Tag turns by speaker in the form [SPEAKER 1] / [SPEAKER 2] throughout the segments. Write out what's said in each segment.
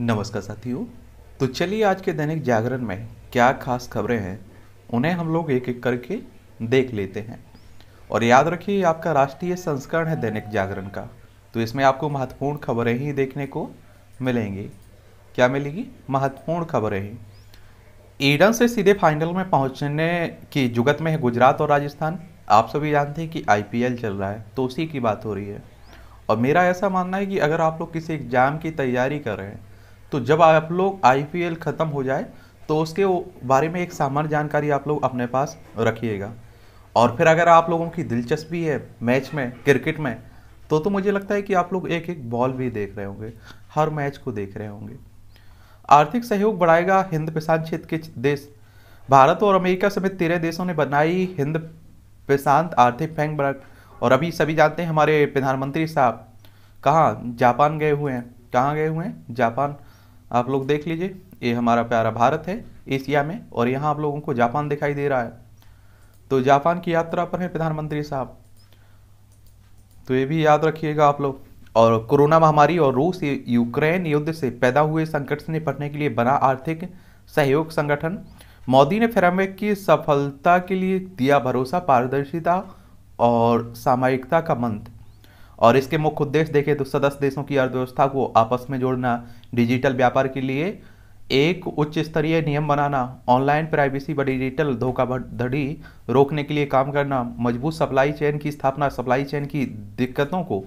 [SPEAKER 1] नमस्कार साथियों तो चलिए आज के दैनिक जागरण में क्या खास खबरें हैं उन्हें हम लोग एक एक करके देख लेते हैं और याद रखिए आपका राष्ट्रीय संस्करण है दैनिक जागरण का तो इसमें आपको महत्वपूर्ण खबरें ही देखने को मिलेंगी क्या मिलेगी महत्वपूर्ण खबरें ही ईडन से सीधे फाइनल में पहुंचने की जुगत में है गुजरात और राजस्थान आप सभी जानते हैं कि आईपीएल चल रहा है तो उसी की बात हो रही है और मेरा ऐसा मानना है कि अगर आप लोग किसी एग्ज़ाम की तैयारी कर रहे हैं तो जब आप लोग आई ख़त्म हो जाए तो उसके बारे में एक सामान्य जानकारी आप लोग अपने पास रखिएगा और फिर अगर आप लोगों की दिलचस्पी है मैच में क्रिकेट में तो तो मुझे लगता है कि आप लोग एक एक बॉल भी देख रहे होंगे हर मैच को देख रहे होंगे आर्थिक सहयोग बढ़ाएगा हिंद प्रशांत क्षेत्र के देश भारत और अमेरिका समेत तेरह देशों ने बनाई हिंद प्रशांत आर्थिक फ्रेमवर्क और अभी सभी जानते हैं हमारे प्रधानमंत्री साहब कहाँ जापान गए हुए हैं कहाँ गए हुए हैं जापान आप लोग देख लीजिए ये हमारा प्यारा भारत है एशिया में और यहाँ आप लोगों को जापान दिखाई दे रहा है तो जापान की यात्रा पर है प्रधानमंत्री साहब तो ये भी याद रखिएगा आप लोग और कोरोना महामारी और रूस यूक्रेन युद्ध से पैदा हुए संकट से निपटने के लिए बना आर्थिक सहयोग संगठन मोदी ने फेरामेक की सफलता के लिए दिया भरोसा पारदर्शिता और सामायिकता का मंत्र और इसके मुख्य उद्देश्य देखें तो सदस्य देशों की अर्थव्यवस्था को आपस में जोड़ना डिजिटल व्यापार के लिए एक उच्च स्तरीय नियम बनाना ऑनलाइन प्राइवेसी व डिजिटल धोखाधड़ी रोकने के लिए काम करना मजबूत सप्लाई चेन की स्थापना सप्लाई चेन की दिक्कतों को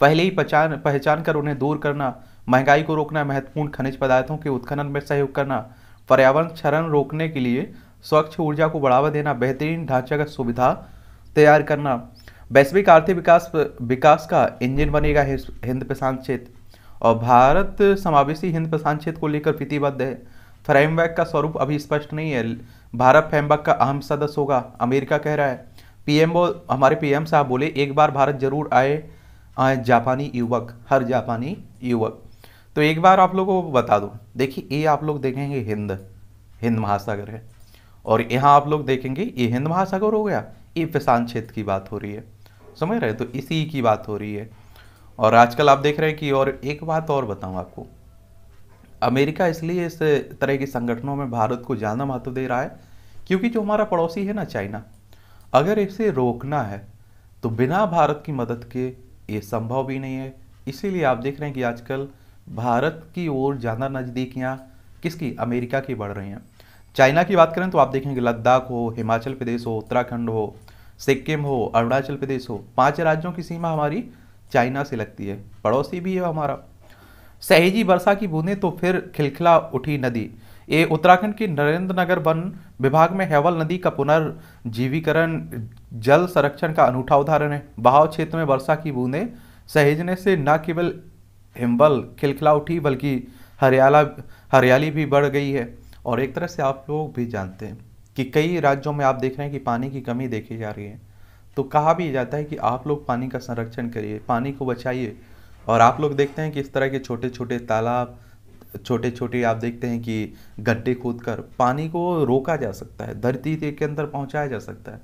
[SPEAKER 1] पहले ही पहचान पहचान कर उन्हें दूर करना महंगाई को रोकना महत्वपूर्ण खनिज पदार्थों के उत्खनन में सहयोग करना पर्यावरण क्षरण रोकने के लिए स्वच्छ ऊर्जा को बढ़ावा देना बेहतरीन ढांचागत सुविधा तैयार करना वैश्विक आर्थिक विकास विकास का इंजन बनेगा हिंद प्रशांत क्षेत्र और भारत समावेशी हिंद प्रशांत क्षेत्र को लेकर प्रतिबद्ध है फ्रेमवर्क का स्वरूप अभी स्पष्ट नहीं है भारत फ्रेमवर्क का अहम सदस्य होगा अमेरिका कह रहा है पीएम हमारे पीएम साहब बोले एक बार भारत जरूर आए आए जापानी युवक हर जापानी युवक तो एक बार आप लोगों को बता दूं देखिए ये आप लोग देखेंगे हिंद हिंद महासागर है और यहाँ आप लोग देखेंगे ये हिंद महासागर हो गया ये प्रशांत क्षेत्र की बात हो रही है समझ रहे तो इसी की बात हो रही है और आजकल आप देख रहे हैं कि और एक बात और बताऊँ आपको अमेरिका इसलिए इस तरह के संगठनों में भारत को ज़्यादा महत्व दे रहा है क्योंकि जो हमारा पड़ोसी है ना चाइना अगर इसे रोकना है तो बिना भारत की मदद के ये संभव भी नहीं है इसीलिए आप देख रहे हैं कि आजकल भारत की ओर ज़्यादा नज़दीकियाँ किसकी अमेरिका की बढ़ रही हैं चाइना की बात करें तो आप देखेंगे लद्दाख हो हिमाचल प्रदेश हो उत्तराखंड हो सिक्किम हो अरुणाचल प्रदेश हो पांच राज्यों की सीमा हमारी चाइना से लगती है पड़ोसी भी है हमारा सहेजी वर्षा की बूंदें तो फिर खिलखिला उठी नदी ये उत्तराखंड की नरेंद्र नगर वन विभाग में हेवल नदी का पुनर्जीवीकरण जल संरक्षण का अनूठा उदाहरण है बहाव क्षेत्र में वर्षा की बूंदें सहेजने से न केवल हिम्बल खिलखिला उठी बल्कि हरियाला हरियाली भी बढ़ गई है और एक तरह से आप लोग भी जानते हैं कि कई राज्यों में आप देख रहे हैं कि पानी की कमी देखी जा रही है तो कहा भी जाता है कि आप लोग पानी का संरक्षण करिए पानी को बचाइए और आप लोग देखते हैं कि इस तरह के छोटे छोटे तालाब छोटे छोटे आप देखते हैं कि गड्ढे खोद कर पानी को रोका जा सकता है धरती के अंदर पहुंचाया जा सकता है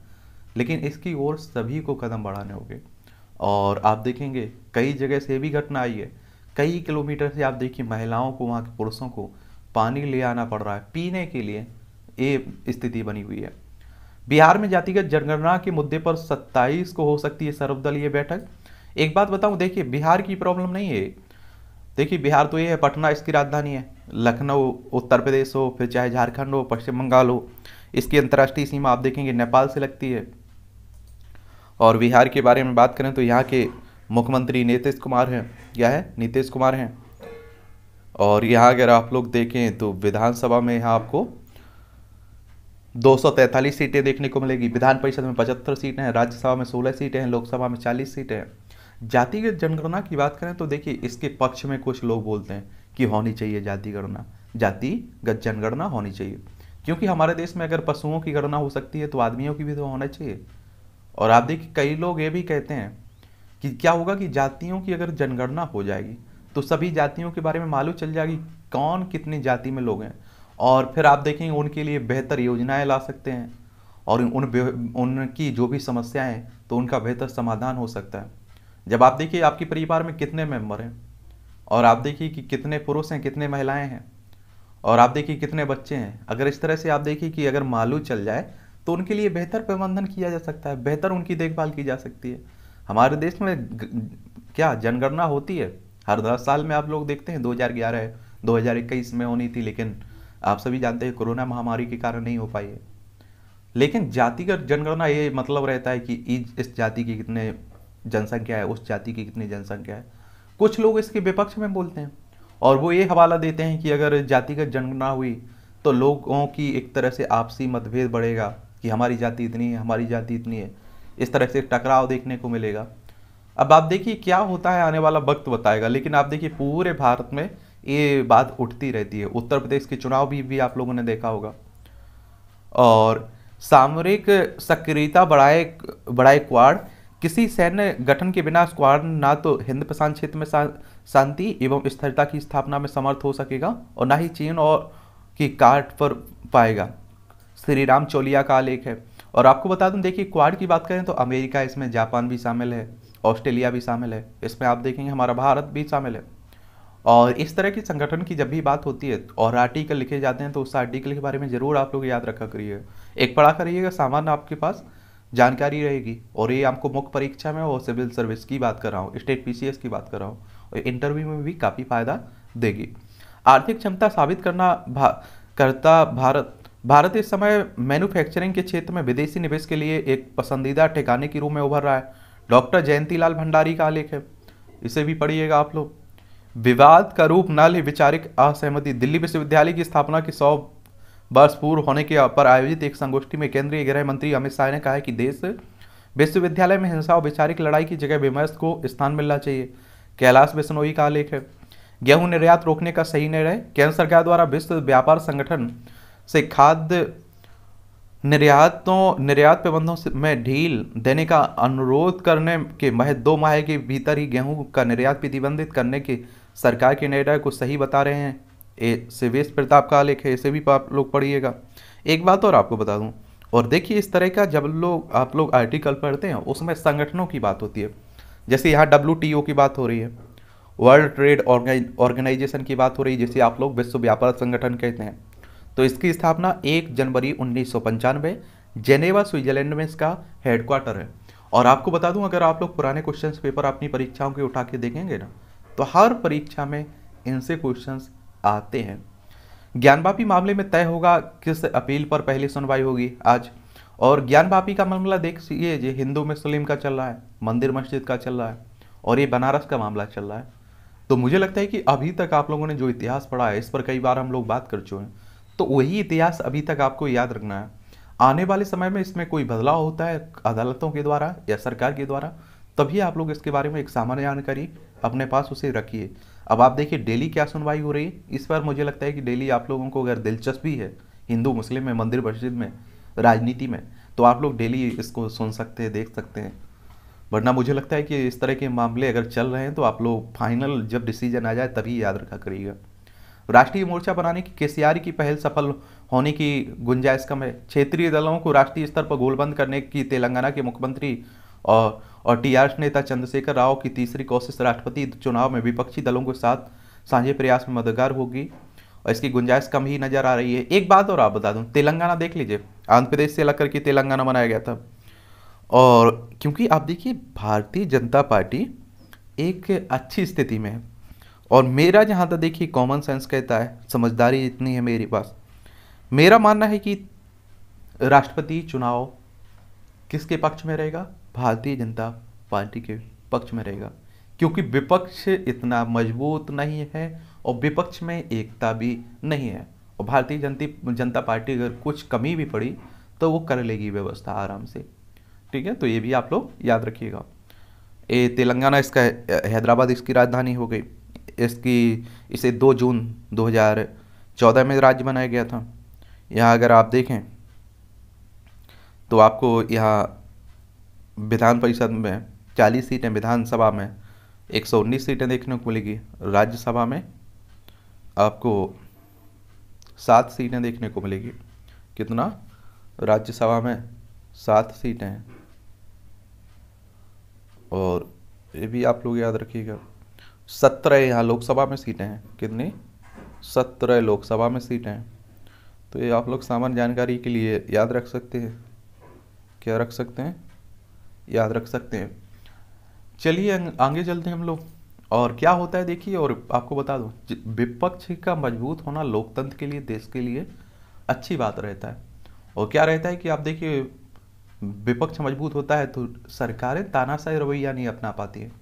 [SPEAKER 1] लेकिन इसकी ओर सभी को कदम बढ़ाने होंगे और आप देखेंगे कई जगह से भी घटना आई है कई किलोमीटर से आप देखिए महिलाओं को वहाँ के पुरुषों को पानी ले आना पड़ रहा है पीने के लिए ये स्थिति बनी हुई है बिहार में जातिगत जनगणना के मुद्दे पर 27 को हो सकती है सर्वदलीय बैठक एक बात बताऊं देखिए बिहार की प्रॉब्लम नहीं है देखिए बिहार तो ये है पटना इसकी राजधानी है लखनऊ उत्तर प्रदेश हो फिर चाहे झारखंड हो पश्चिम बंगाल हो इसकी अंतर्राष्ट्रीय सीमा आप देखेंगे नेपाल से लगती है और बिहार के बारे में बात करें तो यहाँ के मुख्यमंत्री नीतीश कुमार हैं क्या है नीतीश कुमार हैं और यहाँ अगर आप लोग देखें तो विधानसभा में यहाँ आपको 243 सीटें देखने को मिलेगी विधान परिषद में पचहत्तर सीटें हैं राज्यसभा में 16 सीटें हैं लोकसभा में 40 सीटें हैं जातिगत जनगणना की बात करें तो देखिए इसके पक्ष में कुछ लोग बोलते हैं कि होनी चाहिए जाति गणना जातिगत जनगणना होनी चाहिए क्योंकि हमारे देश में अगर पशुओं की गणना हो सकती है तो आदमियों की भी तो होना चाहिए और आप देखिए कई लोग ये भी कहते हैं कि क्या होगा कि जातियों की अगर जनगणना हो जाएगी तो सभी जातियों के बारे में मालूम चल जाएगी कौन कितनी जाति में लोग हैं और फिर आप देखेंगे उनके लिए बेहतर योजनाएं ला सकते हैं और उन उनकी जो भी समस्याएं हैं तो उनका बेहतर समाधान हो सकता है जब आप देखिए आपके परिवार में कितने मेंबर हैं और आप देखिए कि कितने पुरुष हैं कितने महिलाएं हैं और आप देखिए कितने बच्चे हैं अगर इस तरह से आप देखिए कि अगर मालू चल जाए तो उनके लिए बेहतर प्रबंधन किया जा सकता है बेहतर उनकी देखभाल की जा सकती है हमारे देश में क्या जनगणना होती है हर दस साल में आप लोग देखते हैं दो हज़ार में होनी थी लेकिन आप सभी जानते हैं कोरोना महामारी के कारण नहीं हो पाई है लेकिन जातिगत जनगणना ये मतलब रहता है कि इस जाति की कितने जनसंख्या है उस जाति की कितनी जनसंख्या है कुछ लोग इसके विपक्ष में बोलते हैं और वो ये हवाला देते हैं कि अगर जातिगत जनगणना हुई तो लोगों की एक तरह से आपसी मतभेद बढ़ेगा कि हमारी जाति इतनी है हमारी जाति इतनी है इस तरह से टकराव देखने को मिलेगा अब आप देखिए क्या होता है आने वाला वक्त बताएगा लेकिन आप देखिए पूरे भारत में ये बात उठती रहती है उत्तर प्रदेश के चुनाव भी भी आप लोगों ने देखा होगा और सामरिक सक्रियता बढ़ाए बढ़ाए क्वाड किसी सैन्य गठन के बिना स्क्वाड ना तो हिंद प्रशांत क्षेत्र में शांति एवं स्थिरता की स्थापना में समर्थ हो सकेगा और ना ही चीन और की काट पर पाएगा श्री राम चौलिया का आलेख है और आपको बता दूं देखिए क्वाड की बात करें तो अमेरिका इसमें जापान भी शामिल है ऑस्ट्रेलिया भी शामिल है इसमें आप देखेंगे हमारा भारत भी शामिल है और इस तरह के संगठन की जब भी बात होती है और आर्टिकल लिखे जाते हैं तो उस आर्टिकल के बारे में ज़रूर आप लोग याद रखा करिए एक पढ़ा करिएगा सामान्य आपके पास जानकारी रहेगी और ये आपको मुख्य परीक्षा में और सिविल सर्विस की बात कर रहा हूँ स्टेट पी की बात कर रहा हूँ और इंटरव्यू में भी काफ़ी फायदा देगी आर्थिक क्षमता साबित करना भा, करता भारत भारत इस समय मैन्युफैक्चरिंग के क्षेत्र में विदेशी निवेश के लिए एक पसंदीदा ठिकाने के रूप में उभर रहा है डॉक्टर जयंती लाल भंडारी का आलेख है इसे भी पढ़िएगा आप लोग विवाद का रूप न ले विचारिक असहमति दिल्ली विश्वविद्यालय की स्थापना के सौ वर्ष पूर्व होने के पर आयोजित एक संगोष्ठी में केंद्रीय गृह मंत्री अमित शाह ने कहा है कि देश विश्वविद्यालय में हिंसा और वैचारिक लड़ाई की जगह विमर्श को स्थान मिलना चाहिए कैलाश बिश्नोई का आलेख है गेहूं निर्यात रोकने का सही निर्णय केंद्र सरकार द्वारा विश्व व्यापार संगठन से खाद्य निर्यातों निर्यात प्रबंधों में ढील देने का अनुरोध करने के महज दो माह के भीतर ही गेहूं का निर्यात प्रतिबंधित करने के सरकार के निर्णय को सही बता रहे हैं ए शिवेश प्रताप का आलेख है इसे भी आप लोग पढ़िएगा एक बात और आपको बता दूँ और देखिए इस तरह का जब लोग आप लोग आर्टिकल पढ़ते हैं उसमें संगठनों की बात होती है जैसे यहाँ डब्ल्यू की बात हो रही है वर्ल्ड ट्रेड ऑर्गेनाइजेशन की बात हो रही है जिसे आप लोग विश्व व्यापार संगठन कहते हैं तो इसकी स्थापना एक जनवरी उन्नीस जेनेवा स्विट्जरलैंड में इसका हेडक्वार्टर है और आपको बता दूं अगर आप लोग पुराने क्वेश्चंस पेपर अपनी परीक्षाओं के उठा के देखेंगे ना तो हर परीक्षा में इनसे क्वेश्चन आते हैं ज्ञानवापी मामले में तय होगा किस अपील पर पहली सुनवाई होगी आज और ज्ञानवापी का मामला देखिए ये हिंदू मुस्लिम का चल रहा है मंदिर मस्जिद का चल रहा है और ये बनारस का मामला चल रहा है तो मुझे लगता है कि अभी तक आप लोगों ने जो इतिहास पढ़ा है इस पर कई बार हम लोग बात कर चुके हैं तो वही इतिहास अभी तक आपको याद रखना है आने वाले समय में इसमें कोई बदलाव होता है अदालतों के द्वारा या सरकार के द्वारा तभी आप लोग इसके बारे में एक सामान्य जानकारी अपने पास उसे रखिए अब आप देखिए डेली क्या सुनवाई हो रही है इस बार मुझे लगता है कि डेली आप लोगों को अगर दिलचस्पी है हिंदू मुस्लिम में मंदिर मस्जिद में राजनीति में तो आप लोग डेली इसको सुन सकते हैं देख सकते हैं वरना मुझे लगता है कि इस तरह के मामले अगर चल रहे हैं तो आप लोग फाइनल जब डिसीजन आ जाए तभी याद रखा करिएगा राष्ट्रीय मोर्चा बनाने की केसीआर की पहल सफल होने की गुंजाइश कम है क्षेत्रीय दलों को राष्ट्रीय स्तर पर गोलबंद करने की तेलंगाना के मुख्यमंत्री और और टीआरएस नेता चंद्रशेखर राव की तीसरी कोशिश राष्ट्रपति चुनाव में विपक्षी दलों के साथ साझे प्रयास में मददगार होगी और इसकी गुंजाइश कम ही नजर आ रही है एक बात और आप बता दूं तेलंगाना देख लीजिए आंध्र प्रदेश से अलग करके तेलंगाना बनाया गया था और क्योंकि आप देखिए भारतीय जनता पार्टी एक अच्छी स्थिति में है और मेरा जहाँ तक देखिए कॉमन सेंस कहता है समझदारी इतनी है मेरे पास मेरा मानना है कि राष्ट्रपति चुनाव किसके पक्ष में रहेगा भारतीय जनता पार्टी के पक्ष में रहेगा क्योंकि विपक्ष इतना मजबूत नहीं है और विपक्ष में एकता भी नहीं है और भारतीय जनता जनता पार्टी अगर कुछ कमी भी पड़ी तो वो कर लेगी व्यवस्था आराम से ठीक है तो ये भी आप लोग याद रखिएगा ये तेलंगाना इसका हैदराबाद इसकी राजधानी हो गई इसकी इसे दो जून 2014 में राज्य बनाया गया था यहाँ अगर आप देखें तो आपको यहाँ विधान परिषद में चालीस सीटें विधानसभा में एक सौ उन्नीस सीटें देखने को मिलेगी राज्यसभा में आपको सात सीटें देखने को मिलेगी कितना राज्यसभा में सात सीटें हैं और ये भी आप लोग याद रखिएगा सत्रह यहाँ लोकसभा में सीटें हैं कितनी सत्रह लोकसभा में सीटें हैं तो ये आप लोग सामान्य जानकारी के लिए याद रख सकते हैं क्या रख सकते हैं याद रख सकते हैं चलिए आगे चलते हैं हम लोग और क्या होता है देखिए और आपको बता दूँ विपक्ष का मजबूत होना लोकतंत्र के लिए देश के लिए अच्छी बात रहता है और क्या रहता है कि आप देखिए विपक्ष मजबूत होता है तो सरकारें तानाशाही रवैया नहीं अपना पाती हैं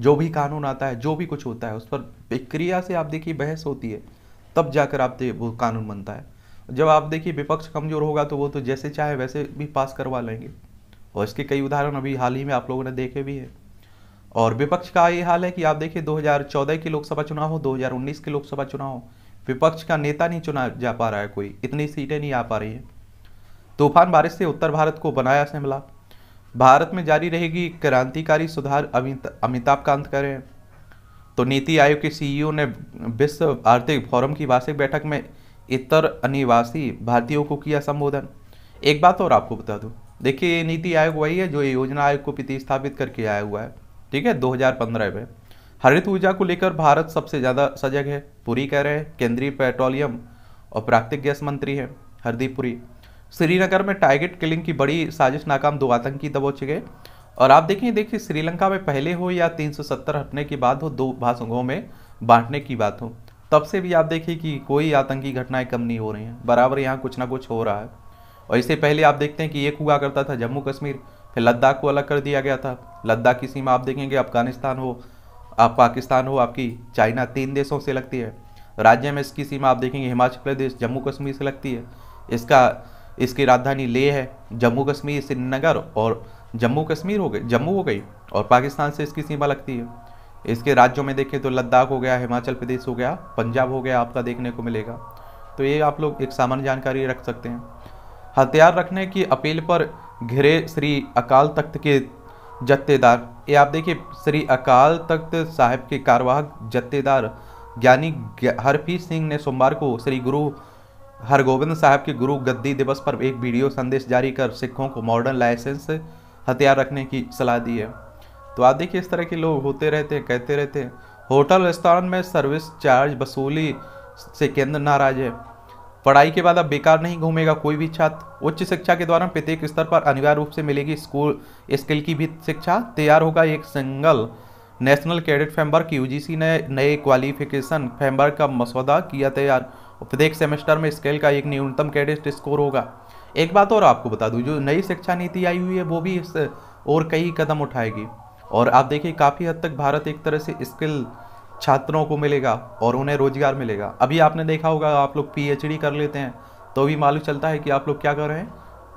[SPEAKER 1] जो भी कानून आता है जो भी कुछ होता है उस पर प्रक्रिया से आप देखिए बहस होती है तब जाकर आप वो कानून बनता है जब आप देखिए विपक्ष कमज़ोर होगा तो वो तो जैसे चाहे वैसे भी पास करवा लेंगे और इसके कई उदाहरण अभी हाल ही में आप लोगों ने देखे भी हैं और विपक्ष का ये हाल है कि आप देखिए 2014 के लोकसभा चुनाव हो 2019 के लोकसभा चुनाव हो विपक्ष का नेता नहीं चुना जा पा रहा है कोई इतनी सीटें नहीं आ पा रही हैं तूफान बारिश से उत्तर भारत को बनाया शिमला भारत में जारी रहेगी क्रांतिकारी सुधार अमिताभ कांत करें तो नीति आयोग के सीईओ ने विश्व आर्थिक फोरम की वार्षिक बैठक में इतर अनिवासी भारतीयों को किया संबोधन एक बात और आपको बता दूँ देखिए नीति आयोग वही है जो योजना आयोग को प्रतिस्थापित करके आया हुआ है ठीक है 2015 में हरित ऊर्जा को लेकर भारत सबसे ज़्यादा सजग है पुरी कह रहे हैं केंद्रीय पेट्रोलियम और प्राकृतिक गैस मंत्री हैं हरदीप पुरी श्रीनगर में टारगेट किलिंग की बड़ी साजिश नाकाम दो आतंकी दबोचे गए और आप देखिए देखिए श्रीलंका में पहले हो या 370 हटने के बाद हो दो भाषाओं में बांटने की बात हो तब से भी आप देखिए कि कोई आतंकी घटनाएं कम नहीं हो रही हैं बराबर यहाँ कुछ ना कुछ हो रहा है और इससे पहले आप देखते हैं कि एक हुआ करता था जम्मू कश्मीर फिर लद्दाख को अलग कर दिया गया था लद्दाख की सीमा आप देखेंगे अफगानिस्तान हो आप पाकिस्तान हो आपकी चाइना तीन देशों से लगती है राज्य में इसकी सीमा आप देखेंगे हिमाचल प्रदेश जम्मू कश्मीर से लगती है इसका इसकी राजधानी लेह है जम्मू कश्मीर श्रीनगर और जम्मू कश्मीर हो गई जम्मू हो गई और पाकिस्तान से इसकी सीमा लगती है इसके राज्यों में देखें तो लद्दाख हो गया हिमाचल प्रदेश हो गया पंजाब हो गया आपका देखने को मिलेगा तो ये आप लोग एक सामान्य जानकारी रख सकते हैं हथियार रखने की अपील पर घिरे श्री अकाल तख्त के जत्तेदार ये आप देखिए श्री अकाल तख्त साहब के कार्यवाहक जत्तेदार ज्ञानी हरफी सिंह ने सोमवार को श्री गुरु हरगोविंद साहब के गुरु गद्दी दिवस पर एक वीडियो संदेश जारी कर सिखों को मॉडर्न लाइसेंस हथियार रखने की सलाह दी है तो आप देखिए इस तरह के लोग होते रहते हैं कहते रहते हैं होटल रेस्टोरेंट में सर्विस चार्ज वसूली से केंद्र नाराज है पढ़ाई के बाद अब बेकार नहीं घूमेगा कोई भी छात्र उच्च शिक्षा के द्वारा प्रत्येक स्तर पर अनिवार्य रूप से मिलेगी स्कूल स्किल की भी शिक्षा तैयार होगा एक single national cadet framework UGC ने नए क्वालिफिकेशन फ्रेमवर्क का मसौदा किया तैयार प्रत्येक सेमेस्टर में स्केल का एक न्यूनतम कैडेट स्कोर होगा एक बात और आपको बता दूँ जो नई शिक्षा नीति आई हुई है वो भी इस और कई कदम उठाएगी और आप देखिए काफ़ी हद तक भारत एक तरह से स्किल छात्रों को मिलेगा और उन्हें रोजगार मिलेगा अभी आपने देखा होगा आप लोग पीएचडी कर लेते हैं तो भी मालूम चलता है कि आप लोग क्या कर रहे हैं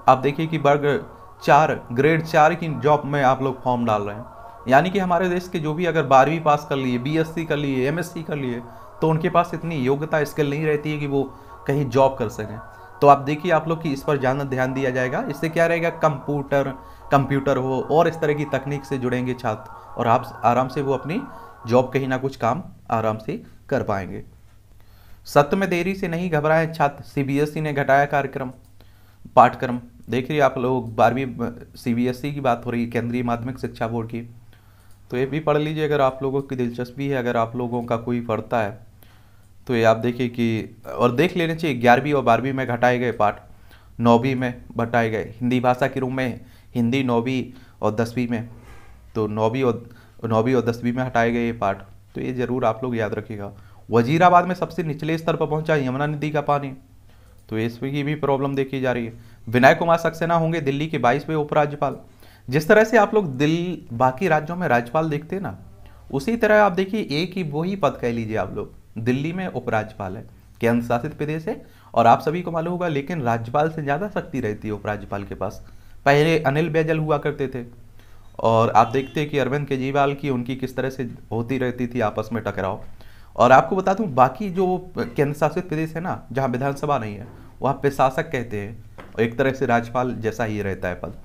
[SPEAKER 1] आप देखिए कि वर्ग चार ग्रेड चार की जॉब में आप लोग फॉर्म डाल रहे हैं यानी कि हमारे देश के जो भी अगर बारहवीं पास कर लिए बी कर लिए एम कर लिए तो उनके पास इतनी योग्यता स्किल नहीं रहती है कि वो कहीं जॉब कर सकें तो आप देखिए आप लोग की इस पर ज़्यादा ध्यान दिया जाएगा इससे क्या रहेगा कंप्यूटर कंप्यूटर हो और इस तरह की तकनीक से जुड़ेंगे छात्र और आप आराम से वो अपनी जॉब कहीं ना कुछ काम आराम से कर पाएंगे सत्य में देरी से नहीं घबराए छात्र सीबीएसई e ने घटाया कार्यक्रम पाठ्यक्रम देख रही आप लोग बारहवीं सीबीएसई e की बात हो रही है केंद्रीय माध्यमिक शिक्षा बोर्ड की तो ये भी पढ़ लीजिए अगर आप लोगों की दिलचस्पी है अगर आप लोगों का कोई पढ़ता है तो ये आप देखिए कि और देख लेने चाहिए ग्यारहवीं और बारहवीं में घटाए गए पाठ नौवीं में घटाए गए हिंदी भाषा के रूप में हिंदी नौवीं और दसवीं में तो नौवीं और नौवीं और दसवीं में हटाए गए ये पार्ट तो ये ज़रूर आप लोग याद रखिएगा वजीराबाद में सबसे निचले स्तर पर पहुंचा यमुना नदी का पानी तो इसमें की भी प्रॉब्लम देखी जा रही है विनय कुमार सक्सेना होंगे दिल्ली के बाईसवें उपराज्यपाल जिस तरह से आप लोग दिल बाकी राज्यों में राज्यपाल देखते हैं ना उसी तरह आप देखिए एक ही वही पद कह लीजिए आप लोग दिल्ली में उपराज्यपाल है केंद्र शासित प्रदेश है और आप सभी को मालूम होगा लेकिन राज्यपाल से ज़्यादा शक्ति रहती है उपराज्यपाल के पास पहले अनिल बैजल हुआ करते थे और आप देखते हैं कि अरविंद केजरीवाल की उनकी किस तरह से होती रहती थी आपस में टकराव और आपको बता दूं बाकी जो केंद्र शासित प्रदेश है ना जहाँ विधानसभा नहीं है वहाँ पे शासक कहते हैं और एक तरह से राज्यपाल जैसा ही रहता है पद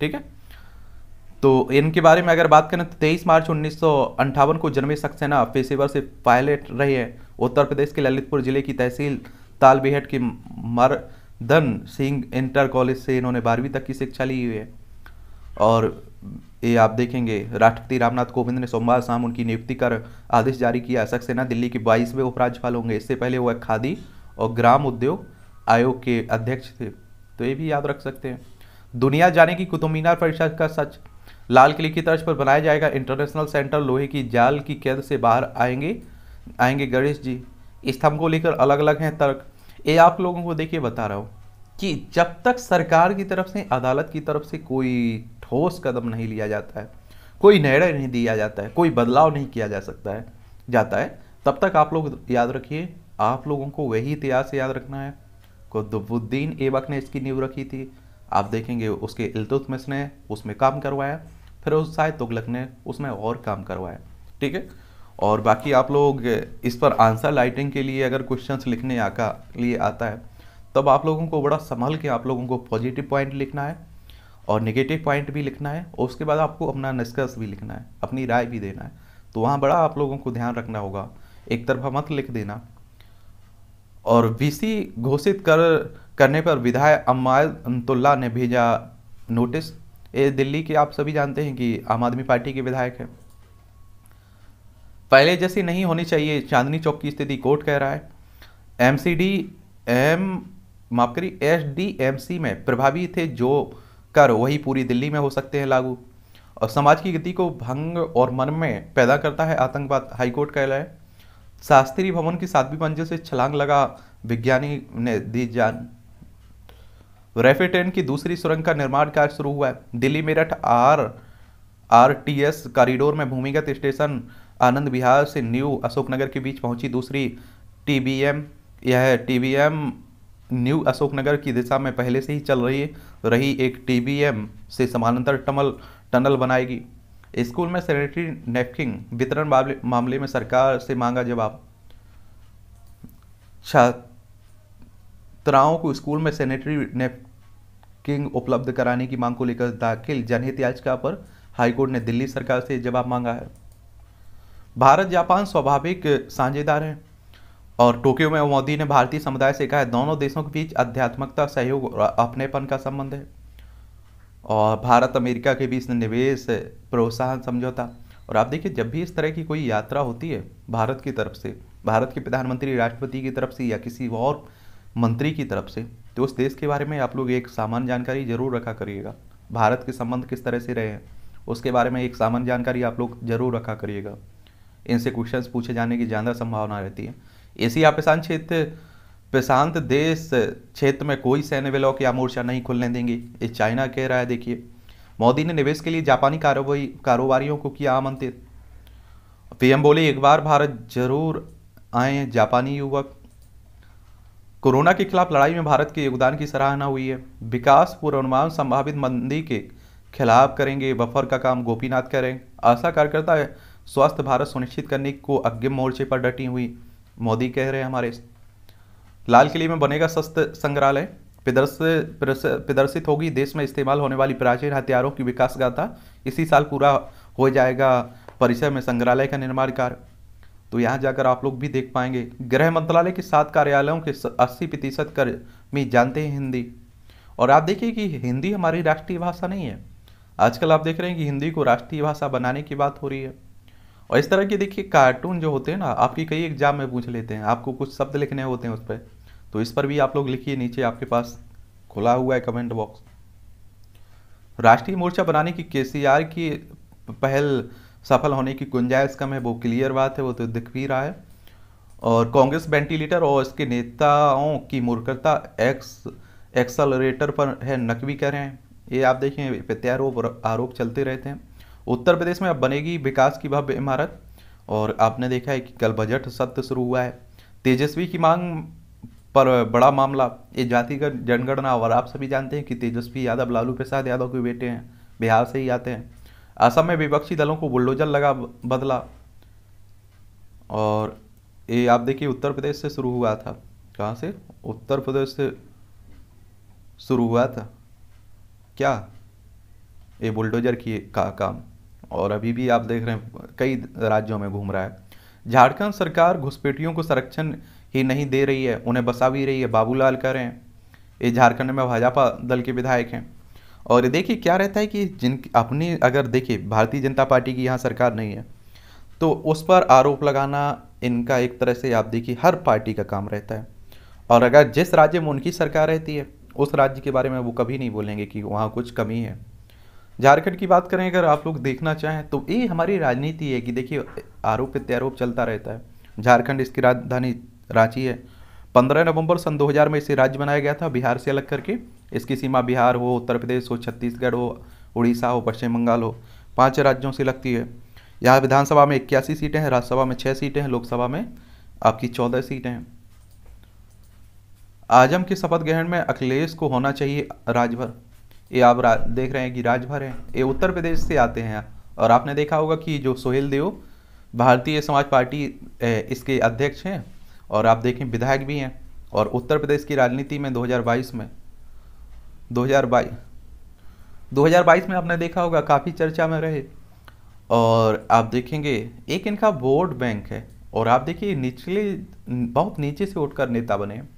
[SPEAKER 1] ठीक है तो इनके बारे में अगर बात करें तो तेईस मार्च उन्नीस को जन्मी सक्सेना पेशेवर से पायलट रहे हैं उत्तर प्रदेश के ललितपुर जिले की तहसील तालबेहट के मरदन सिंह इंटर कॉलेज से इन्होंने बारहवीं तक की शिक्षा ली हुई है और ये आप देखेंगे राष्ट्रपति रामनाथ कोविंद ने सोमवार शाम उनकी नियुक्ति कर आदेश जारी किया सक्सेना दिल्ली के बाईसवें उपराज्यपाल होंगे इससे पहले वह खादी और ग्राम उद्योग आयोग के अध्यक्ष थे तो ये भी याद रख सकते हैं दुनिया जाने की कुतुब मीनार परिषद का सच लाल किले की तर्ज पर बनाया जाएगा इंटरनेशनल सेंटर लोहे की जाल की कैद से बाहर आएंगे आएंगे गणेश जी स्तंभ को लेकर अलग अलग हैं तर्क ये आप लोगों को देखिए बता रहा हूँ कि जब तक सरकार की तरफ से अदालत की तरफ से कोई ठोस कदम नहीं लिया जाता है कोई निर्णय नहीं दिया जाता है कोई बदलाव नहीं किया जा सकता है जाता है तब तक आप लोग याद रखिए आप लोगों को वही इतिहास याद रखना है कुतुबुद्दीन ऐबक ने इसकी नींव रखी थी आप देखेंगे उसके इल्तुतमिश ने उसमें काम करवाया फिर उस शायद तुगलक ने उसमें और काम करवाया ठीक है और बाकी आप लोग इस पर आंसर लाइटिंग के लिए अगर क्वेश्चन लिखने आका लिए आता है तब आप लोगों को बड़ा संभल के आप लोगों को पॉजिटिव पॉइंट लिखना है और नेगेटिव पॉइंट भी लिखना है और उसके बाद आपको अपना निष्कर्ष भी लिखना है अपनी राय भी देना है तो वहाँ बड़ा आप लोगों को ध्यान रखना होगा एक तरफा मत लिख देना और वी घोषित कर करने पर विधायक अंतुल्ला ने भेजा नोटिस ये दिल्ली के आप सभी जानते हैं कि आम आदमी पार्टी के विधायक हैं पहले जैसी नहीं होनी चाहिए चांदनी चौक की स्थिति कोर्ट कह रहा है एम सी डी एम माफ करी एस डी एम सी में प्रभावी थे जो कर वही पूरी दिल्ली में हो सकते हैं लागू और समाज की गति को भंग और मन में पैदा करता है आतंकवाद हाईकोर्ट का लय शास्त्री भवन की सातवीं मंजिल से छलांग लगा विज्ञानी ने दी जान रेफे ट्रेन की दूसरी सुरंग का निर्माण कार्य शुरू हुआ है Delhi Meerut R R T S corridor में भूमिगत स्टेशन आनंद विहार से न्यू अशोकनगर के बीच पहुंची दूसरी टी बी एम यह T B M new Ashoknagar की दिशा में पहले से ही चल रही है रही एक टीबीएम से समानांतर टमल टनल बनाएगी स्कूल में सैनिटरी नैपकिन वितरण मामले में सरकार से मांगा जवाब छात्राओं को स्कूल में सैनिटरी नैपकिन उपलब्ध कराने की मांग को लेकर दाखिल जनहित याचिका पर हाईकोर्ट ने दिल्ली सरकार से जवाब मांगा है भारत जापान स्वाभाविक साझेदार हैं और टोक्यो में मोदी ने भारतीय समुदाय से कहा है दोनों देशों के बीच आध्यात्मिकता सहयोग और अपनेपन का संबंध है और भारत अमेरिका के बीच निवेश प्रोत्साहन समझौता और आप देखिए जब भी इस तरह की कोई यात्रा होती है भारत की तरफ से भारत के प्रधानमंत्री राष्ट्रपति की तरफ से या किसी और मंत्री की तरफ से तो उस देश के बारे में आप लोग एक सामान्य जानकारी जरूर रखा करिएगा भारत के संबंध किस तरह से रहे हैं उसके बारे में एक सामान्य जानकारी आप लोग जरूर रखा करिएगा इनसे क्वेश्चंस पूछे जाने की ज़्यादा संभावना रहती है एशिया प्रशांत क्षेत्र प्रशांत देश क्षेत्र में कोई सैन्य ब्लॉक या मोर्चा नहीं खुलने देंगे ये चाइना कह रहा है देखिए मोदी ने निवेश के लिए जापानी कारोबारी कारोबारियों को किया आमंत्रित पीएम बोले एक बार भारत जरूर आए जापानी युवक कोरोना के खिलाफ लड़ाई में भारत के योगदान की सराहना हुई है विकास पूर्वानुमान संभावित मंदी के खिलाफ करेंगे बफर का काम गोपीनाथ करें आशा कार्यकर्ता स्वस्थ भारत सुनिश्चित करने को अग्रिम मोर्चे पर डटी हुई मोदी कह रहे हैं हमारे लाल किले में बनेगा सस्त संग्रहालय पिदर्श प्रदर्शित होगी देश में इस्तेमाल होने वाली प्राचीन हथियारों की विकास गाथा इसी साल पूरा हो जाएगा परिसर में संग्रहालय का निर्माण कार्य तो यहाँ जाकर आप लोग भी देख पाएंगे गृह मंत्रालय के सात कार्यालयों के अस्सी प्रतिशत कर्मी जानते हैं हिंदी और आप देखिए कि हिंदी हमारी राष्ट्रीय भाषा नहीं है आजकल आप देख रहे हैं कि हिंदी को राष्ट्रीय भाषा बनाने की बात हो रही है और इस तरह के देखिए कार्टून जो होते हैं ना आपकी कई एग्जाम में पूछ लेते हैं आपको कुछ शब्द लिखने होते हैं उस पर तो इस पर भी आप लोग लिखिए नीचे आपके पास खुला हुआ है कमेंट बॉक्स राष्ट्रीय मोर्चा बनाने की के की पहल सफल होने की गुंजाइश कम है वो क्लियर बात है वो तो दिख भी रहा है और कांग्रेस वेंटिलेटर और इसके नेताओं की मूर्खता एक्स एक्सलरेटर पर है नकवी करें ये आप देखें प्रत्यारोप आरोप चलते रहते हैं उत्तर प्रदेश में अब बनेगी विकास की भव्य इमारत और आपने देखा है कि कल बजट सत्र शुरू हुआ है तेजस्वी की मांग पर बड़ा मामला ये जातिगत जनगणना और आप सभी जानते हैं कि तेजस्वी यादव लालू प्रसाद यादव के बेटे हैं बिहार से ही आते हैं असम में विपक्षी दलों को बुलडोजर लगा बदला और ये आप देखिए उत्तर प्रदेश से शुरू हुआ था कहाँ से उत्तर प्रदेश से शुरू हुआ था क्या ये बुलडोजर किए का काम और अभी भी आप देख रहे हैं कई राज्यों में घूम रहा है झारखंड सरकार घुसपैठियों को संरक्षण ही नहीं दे रही है उन्हें बसा भी रही है बाबूलाल कह रहे हैं ये झारखंड में भाजपा दल के विधायक हैं और देखिए क्या रहता है कि जिन अपनी अगर देखिए भारतीय जनता पार्टी की यहाँ सरकार नहीं है तो उस पर आरोप लगाना इनका एक तरह से आप देखिए हर पार्टी का काम रहता है और अगर जिस राज्य में उनकी सरकार रहती है उस राज्य के बारे में वो कभी नहीं बोलेंगे कि वहाँ कुछ कमी है झारखंड की बात करें अगर आप लोग देखना चाहें तो ये हमारी राजनीति है कि देखिए आरोप प्रत्यारोप चलता रहता है झारखंड इसकी राजधानी रांची है पंद्रह नवंबर सन 2000 में इसे राज्य बनाया गया था बिहार से अलग करके इसकी सीमा बिहार हो उत्तर प्रदेश हो छत्तीसगढ़ हो उड़ीसा हो पश्चिम बंगाल हो पाँच राज्यों से लगती है यहाँ विधानसभा में इक्यासी सीटें हैं राज्यसभा में छः सीटें हैं लोकसभा में आपकी चौदह सीटें हैं आजम के शपथ ग्रहण में अखिलेश को होना चाहिए राजभर ये आप देख रहे हैं कि राजभर हैं ये उत्तर प्रदेश से आते हैं और आपने देखा होगा कि जो सोहेल देव भारतीय समाज पार्टी इसके अध्यक्ष हैं और आप देखें विधायक भी हैं और उत्तर प्रदेश की राजनीति में 2022 में 2022 2022 में आपने देखा होगा काफ़ी चर्चा में रहे और आप देखेंगे एक इनका वोट बैंक है और आप देखिए निचले बहुत नीचे से उठकर नेता बने हैं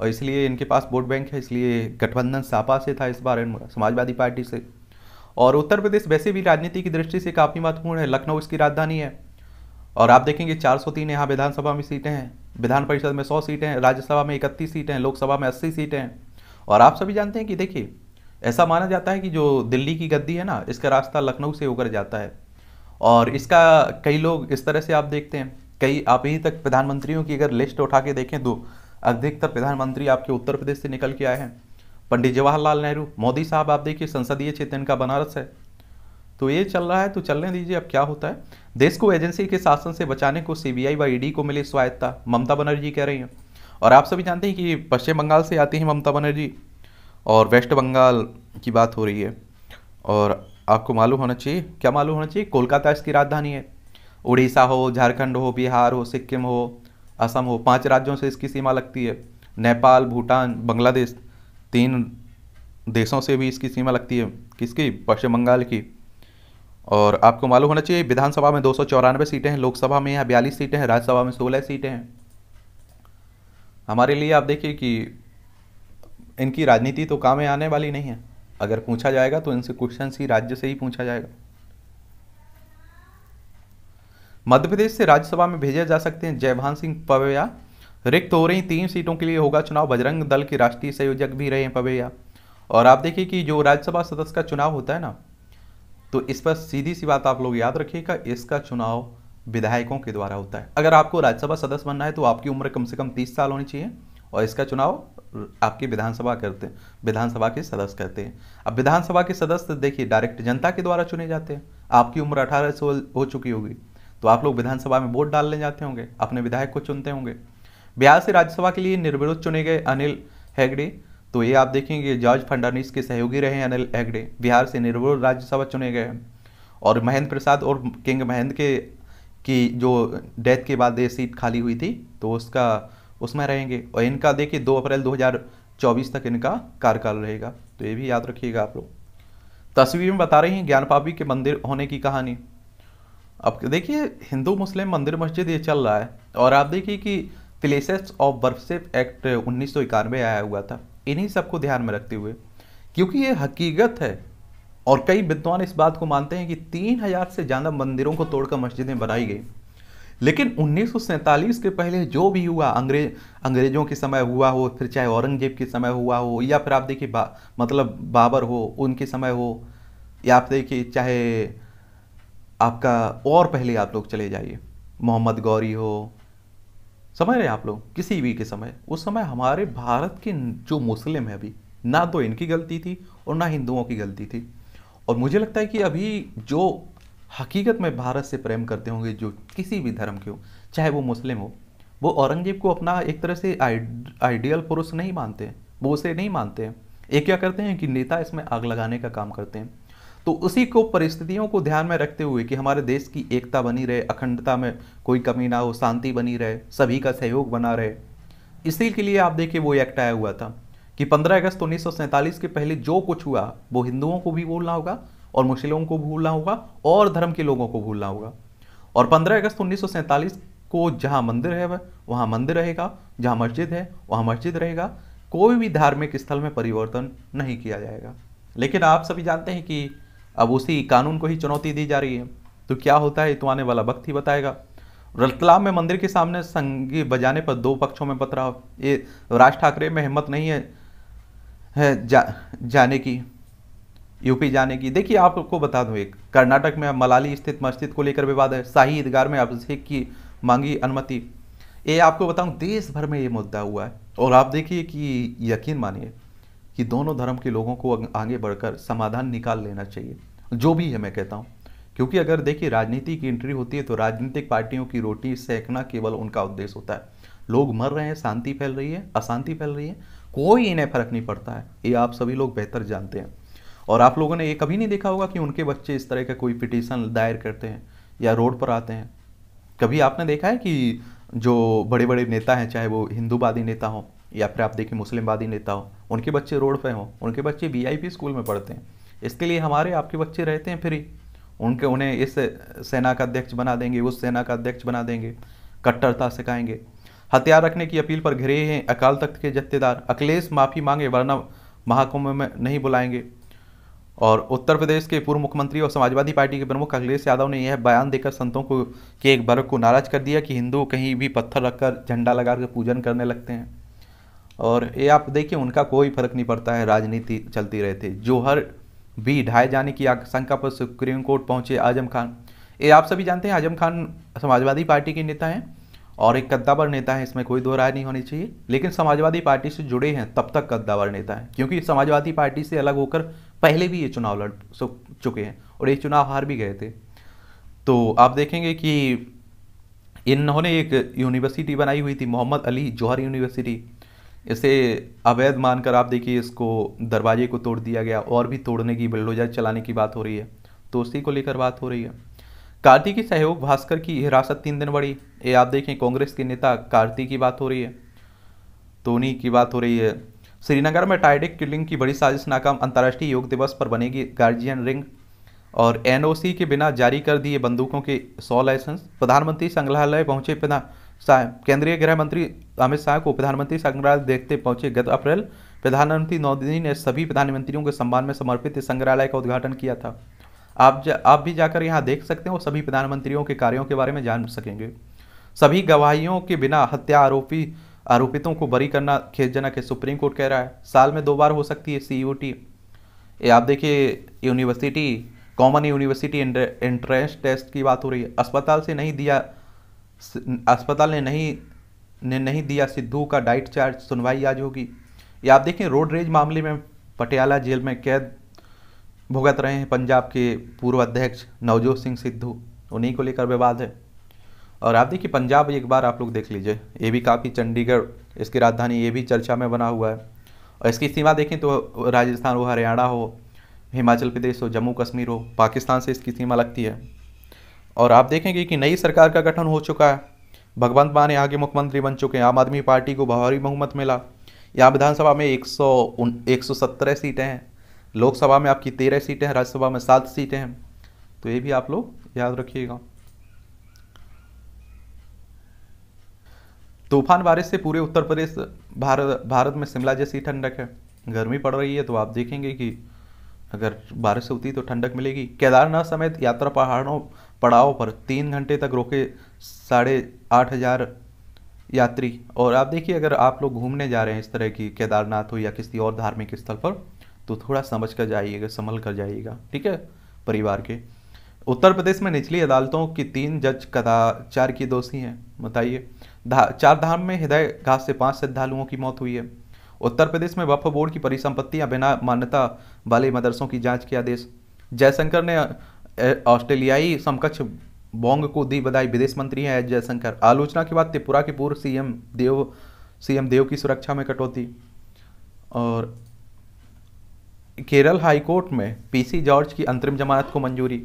[SPEAKER 1] और इसलिए इनके पास वोट बैंक है इसलिए गठबंधन सापा से था इस बार समाजवादी पार्टी से और उत्तर प्रदेश वैसे भी राजनीति की दृष्टि से काफ़ी महत्वपूर्ण है लखनऊ इसकी राजधानी है और आप देखेंगे 403 यहाँ विधानसभा में सीटें हैं विधान परिषद में 100 सीटें हैं राज्यसभा में इकतीस सीटें हैं लोकसभा में 80 सीटें हैं और आप सभी जानते हैं कि देखिए ऐसा माना जाता है कि जो दिल्ली की गद्दी है ना इसका रास्ता लखनऊ से होकर जाता है और इसका कई लोग इस तरह से आप देखते हैं कई आप यहीं तक प्रधानमंत्रियों की अगर लिस्ट उठा के देखें दो तो अधिकतर प्रधानमंत्री आपके उत्तर प्रदेश से निकल के आए हैं पंडित जवाहरलाल नेहरू मोदी साहब आप देखिए संसदीय क्षेत्र इनका बनारस है तो ये चल रहा है तो चलने दीजिए अब क्या होता है देश को एजेंसी के शासन से बचाने को सीबीआई व ईडी को मिले स्वायत्ता ममता बनर्जी कह रही हैं और आप सभी जानते हैं कि पश्चिम बंगाल से आती हैं ममता बनर्जी और वेस्ट बंगाल की बात हो रही है और आपको मालूम होना चाहिए क्या मालूम होना चाहिए कोलकाता इसकी राजधानी है उड़ीसा हो झारखंड हो बिहार हो सिक्किम हो असम हो पांच राज्यों से इसकी सीमा लगती है नेपाल भूटान बांग्लादेश तीन देशों से भी इसकी सीमा लगती है किसकी पश्चिम बंगाल की और आपको मालूम होना चाहिए विधानसभा में दो सीटें हैं लोकसभा में यहाँ बयालीस सीटें हैं राज्यसभा में सोलह सीटें हैं हमारे लिए आप देखिए कि इनकी राजनीति तो काम में आने वाली नहीं है अगर पूछा जाएगा तो इनसे क्वेश्चन ही राज्य से ही पूछा जाएगा मध्य प्रदेश से राज्यसभा में भेजे जा सकते हैं जयभान सिंह पवैया रिक्त तो हो रही तीन सीटों के लिए होगा चुनाव बजरंग दल के राष्ट्रीय संयोजक भी रहे हैं पवैया और आप देखिए कि जो राज्यसभा सदस्य का चुनाव होता है ना तो इस पर सीधी सी बात आप लोग याद रखिएगा इसका चुनाव विधायकों के द्वारा होता है अगर आपको राज्यसभा सदस्य बनना है तो आपकी उम्र कम से कम तीस साल होनी चाहिए और इसका चुनाव आपके विधानसभा करते विधानसभा के सदस्य करते हैं अब विधानसभा के सदस्य देखिए डायरेक्ट जनता के द्वारा चुने जाते हैं आपकी उम्र अठारह हो चुकी होगी तो आप लोग विधानसभा में वोट डालने जाते होंगे अपने विधायक को चुनते होंगे बिहार से राज्यसभा के लिए निर्विरोध चुने गए अनिल हेगड़े तो ये आप देखेंगे जॉर्ज फंडानिस के सहयोगी रहे अनिल हेगड़े बिहार से निर्विरोध राज्यसभा चुने गए और महेंद्र प्रसाद और किंग महेंद्र के की जो डेथ के बाद ये सीट खाली हुई थी तो उसका उसमें रहेंगे और इनका देखिए दो अप्रैल दो चौबीस तक इनका कार्यकाल रहेगा तो ये भी याद रखिएगा आप लोग तस्वीर में बता रहे हैं ज्ञान के मंदिर होने की कहानी अब देखिए हिंदू मुस्लिम मंदिर मस्जिद ये चल रहा है और आप देखिए कि प्लेसेस ऑफ वर्कशिप एक्ट उन्नीस सौ आया हुआ था इन्हीं सब को ध्यान में रखते हुए क्योंकि ये हकीकत है और कई विद्वान इस बात को मानते हैं कि तीन हजार से ज़्यादा मंदिरों को तोड़कर मस्जिदें बनाई गई लेकिन उन्नीस के पहले जो भी हुआ अंग्रेज अंग्रेजों के समय हुआ हो फिर चाहे औरंगजेब के समय हुआ हो या फिर आप देखिए बा, मतलब बाबर हो उनके समय हो या आप देखिए चाहे आपका और पहले आप लोग चले जाइए मोहम्मद गौरी हो समझ रहे आप लोग किसी भी के समय उस समय हमारे भारत के जो मुस्लिम है अभी ना तो इनकी गलती थी और ना हिंदुओं की गलती थी और मुझे लगता है कि अभी जो हकीकत में भारत से प्रेम करते होंगे जो किसी भी धर्म के हो चाहे वो मुस्लिम हो वो औरंगजेब को अपना एक तरह से आइडियल पुरुष नहीं मानते वो उसे नहीं मानते हैं ये क्या करते हैं कि नेता इसमें आग लगाने का काम करते हैं तो उसी को परिस्थितियों को ध्यान में रखते हुए कि हमारे देश की एकता बनी रहे अखंडता में कोई कमी ना हो शांति बनी रहे सभी का सहयोग बना रहे इसी के लिए आप देखिए वो एक्ट आया हुआ था कि 15 अगस्त उन्नीस के पहले जो कुछ हुआ वो हिंदुओं को भी भूलना होगा और मुस्लिमों को भूलना होगा और धर्म के लोगों को भूलना होगा और 15 अगस्त उन्नीस को जहाँ मंदिर है वह वहाँ मंदिर रहेगा जहाँ मस्जिद है वहाँ मस्जिद रहेगा कोई भी धार्मिक स्थल में परिवर्तन नहीं किया जाएगा लेकिन आप सभी जानते हैं कि अब उसी कानून को ही चुनौती दी जा रही है तो क्या होता है तो आने वाला वक्त ही बताएगा रतलाम में मंदिर के सामने संगी बजाने पर दो पक्षों में पथराव ये राज ठाकरे में हिम्मत नहीं है, है जा, जाने की यूपी जाने की देखिए आपको बता दूं एक कर्नाटक में मलाली स्थित मस्जिद को लेकर विवाद है शाही ईदगाह में अभिषेक की मांगी अनुमति ये आपको बताऊं देश भर में ये मुद्दा हुआ है और आप देखिए कि यकीन मानिए कि दोनों धर्म के लोगों को आगे बढ़कर समाधान निकाल लेना चाहिए जो भी है मैं कहता हूँ क्योंकि अगर देखिए राजनीति की एंट्री होती है तो राजनीतिक पार्टियों की रोटी सेकना केवल उनका उद्देश्य होता है लोग मर रहे हैं शांति फैल रही है अशांति फैल रही है कोई इन्हें फर्क नहीं पड़ता है ये आप सभी लोग बेहतर जानते हैं और आप लोगों ने ये कभी नहीं देखा होगा कि उनके बच्चे इस तरह का कोई पिटिशन दायर करते हैं या रोड पर आते हैं कभी आपने देखा है कि जो बड़े बड़े नेता हैं चाहे वो हिंदूवादी नेता हों या फिर आप देखिए मुस्लिमवादी नेता हों उनके बच्चे रोड पर हों उनके बच्चे वी स्कूल में पढ़ते हैं इसके लिए हमारे आपके बच्चे रहते हैं फ्री उनके उन्हें इस सेना का अध्यक्ष बना देंगे उस सेना का अध्यक्ष बना देंगे कट्टरता सिखाएंगे हथियार रखने की अपील पर घिरे हैं अकाल तख्त के जत्थेदार अखिलेश माफ़ी मांगे वरना महाकुंभ में नहीं बुलाएंगे और उत्तर प्रदेश के पूर्व मुख्यमंत्री और समाजवादी पार्टी के प्रमुख अखिलेश यादव ने यह बयान देकर संतों को के एक वर्ग को नाराज कर दिया कि हिंदू कहीं भी पत्थर रखकर झंडा लगाकर पूजन करने लगते हैं और ये आप देखिए उनका कोई फर्क नहीं पड़ता है राजनीति चलती रहती जो हर भी ढाए जाने की आशंका पर सुप्रीम कोर्ट पहुंचे आजम खान ये आप सभी जानते हैं आजम खान समाजवादी पार्टी के नेता हैं और एक कद्दावर नेता है इसमें कोई दो राय नहीं होनी चाहिए लेकिन समाजवादी पार्टी से जुड़े हैं तब तक कद्दावर नेता है क्योंकि समाजवादी पार्टी से अलग होकर पहले भी ये चुनाव लड़ चुके हैं और ये चुनाव हार भी गए थे तो आप देखेंगे कि इन्होंने एक यूनिवर्सिटी बनाई हुई थी मोहम्मद अली जौहर यूनिवर्सिटी इसे अवैध मानकर आप देखिए इसको दरवाजे को तोड़ दिया गया और भी तोड़ने की बुलडोजर चलाने की बात हो रही है तो उसी को लेकर बात हो रही है कार्ती की सहयोग भास्कर की हिरासत तीन दिन बढ़ी ये आप देखें कांग्रेस के नेता कार्ती की बात हो रही है तोनी की बात हो रही है श्रीनगर में टाइडिक किलिंग की बड़ी साजिश नाकाम अंतर्राष्ट्रीय योग दिवस पर बनेगी गार्जियन रिंग और एनओसी के बिना जारी कर दिए बंदूकों के सौ लाइसेंस प्रधानमंत्री संग्रहालय पहुंचे बिना केंद्रीय गृह मंत्री अमित शाह को प्रधानमंत्री संग्रहालय देखते पहुंचे गत अप्रैल प्रधानमंत्री नौदिनी ने सभी प्रधानमंत्रियों के सम्मान में समर्पित संग्रहालय का उद्घाटन किया था आप जा, आप भी जाकर यहाँ देख सकते हैं और सभी प्रधानमंत्रियों के कार्यों के बारे में जान सकेंगे सभी गवाहियों के बिना हत्या आरोपी आरोपितों को बरी करना खेदजनक है सुप्रीम कोर्ट कह रहा है साल में दो बार हो सकती है सी ये आप देखिए university common university entrance test की बात हो रही है अस्पताल से नहीं दिया अस्पताल ने नहीं ने नहीं दिया सिद्धू का डाइट चार्ज सुनवाई आज होगी या आप देखें रोड रेज मामले में पटियाला जेल में कैद भुगत रहे हैं पंजाब के पूर्व अध्यक्ष नवजोत सिंह सिद्धू उन्हीं को लेकर विवाद है और आप देखिए पंजाब एक बार आप लोग देख लीजिए ये भी काफ़ी चंडीगढ़ इसकी राजधानी ये भी चर्चा में बना हुआ है और इसकी सीमा देखें तो राजस्थान हो हरियाणा हो हिमाचल प्रदेश हो जम्मू कश्मीर हो पाकिस्तान से इसकी सीमा लगती है और आप देखेंगे कि नई सरकार का गठन हो चुका है भगवंत मान यहाँ के मुख्यमंत्री बन चुके हैं आम आदमी पार्टी को भारी बहुमत मिला यहाँ विधानसभा में एक सौ सीटें हैं लोकसभा में आपकी तेरह सीटें हैं राज्यसभा में सात सीटें हैं तो ये भी आप लोग याद रखिएगा तूफान बारिश से पूरे उत्तर प्रदेश भारत भारत में शिमला जैसी ठंडक है गर्मी पड़ रही है तो आप देखेंगे कि अगर बारिश होती तो ठंडक मिलेगी केदारनाथ समेत यात्रा पहाड़ों पड़ाव पर तीन घंटे तक रोके साढ़े आठ हज़ार यात्री और आप देखिए अगर आप लोग घूमने जा रहे हैं इस तरह की केदारनाथ हो या किसी और धार्मिक स्थल पर तो थोड़ा समझ कर जाइएगा संभल कर जाइएगा ठीक है परिवार के उत्तर प्रदेश में निचली अदालतों की तीन जज कदाचार की दोषी हैं बताइए धा, चार धाम में हृदय घास से पांच श्रद्धालुओं की मौत हुई है उत्तर प्रदेश में वफ बोर्ड की परिसंपत्तियां बिना मान्यता वाले मदरसों की जांच के आदेश जयशंकर ने ऑस्ट्रेलियाई समकक्ष बोंग को दी बधाई विदेश मंत्री हैं एस जयशंकर आलोचना के बाद त्रिपुरा के पूर्व सीएम देव सीएम देव की सुरक्षा में कटौती और केरल हाईकोर्ट में पीसी जॉर्ज की अंतरिम जमानत को मंजूरी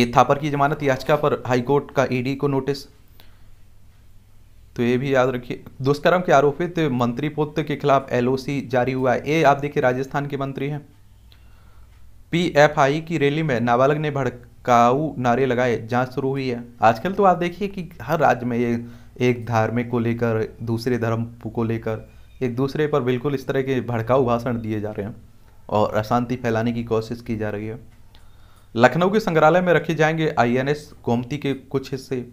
[SPEAKER 1] ए थापर की जमानत याचिका पर हाईकोर्ट का ईडी को नोटिस तो ये भी याद रखिए दुष्कर्म के आरोपित मंत्री पुत्र के खिलाफ एलओसी जारी हुआ है ये आप देखिए राजस्थान के मंत्री हैं पीएफआई की रैली में नाबालिग ने भड़काऊ नारे लगाए जांच शुरू हुई है आजकल तो आप देखिए कि हर राज्य में ये एक धार्मिक को लेकर दूसरे धर्म को लेकर एक दूसरे पर बिल्कुल इस तरह के भड़काऊ भाषण दिए जा रहे हैं और अशांति फैलाने की कोशिश की जा रही है लखनऊ के संग्रहालय में रखे जाएंगे आईएनएस गोमती के कुछ हिस्से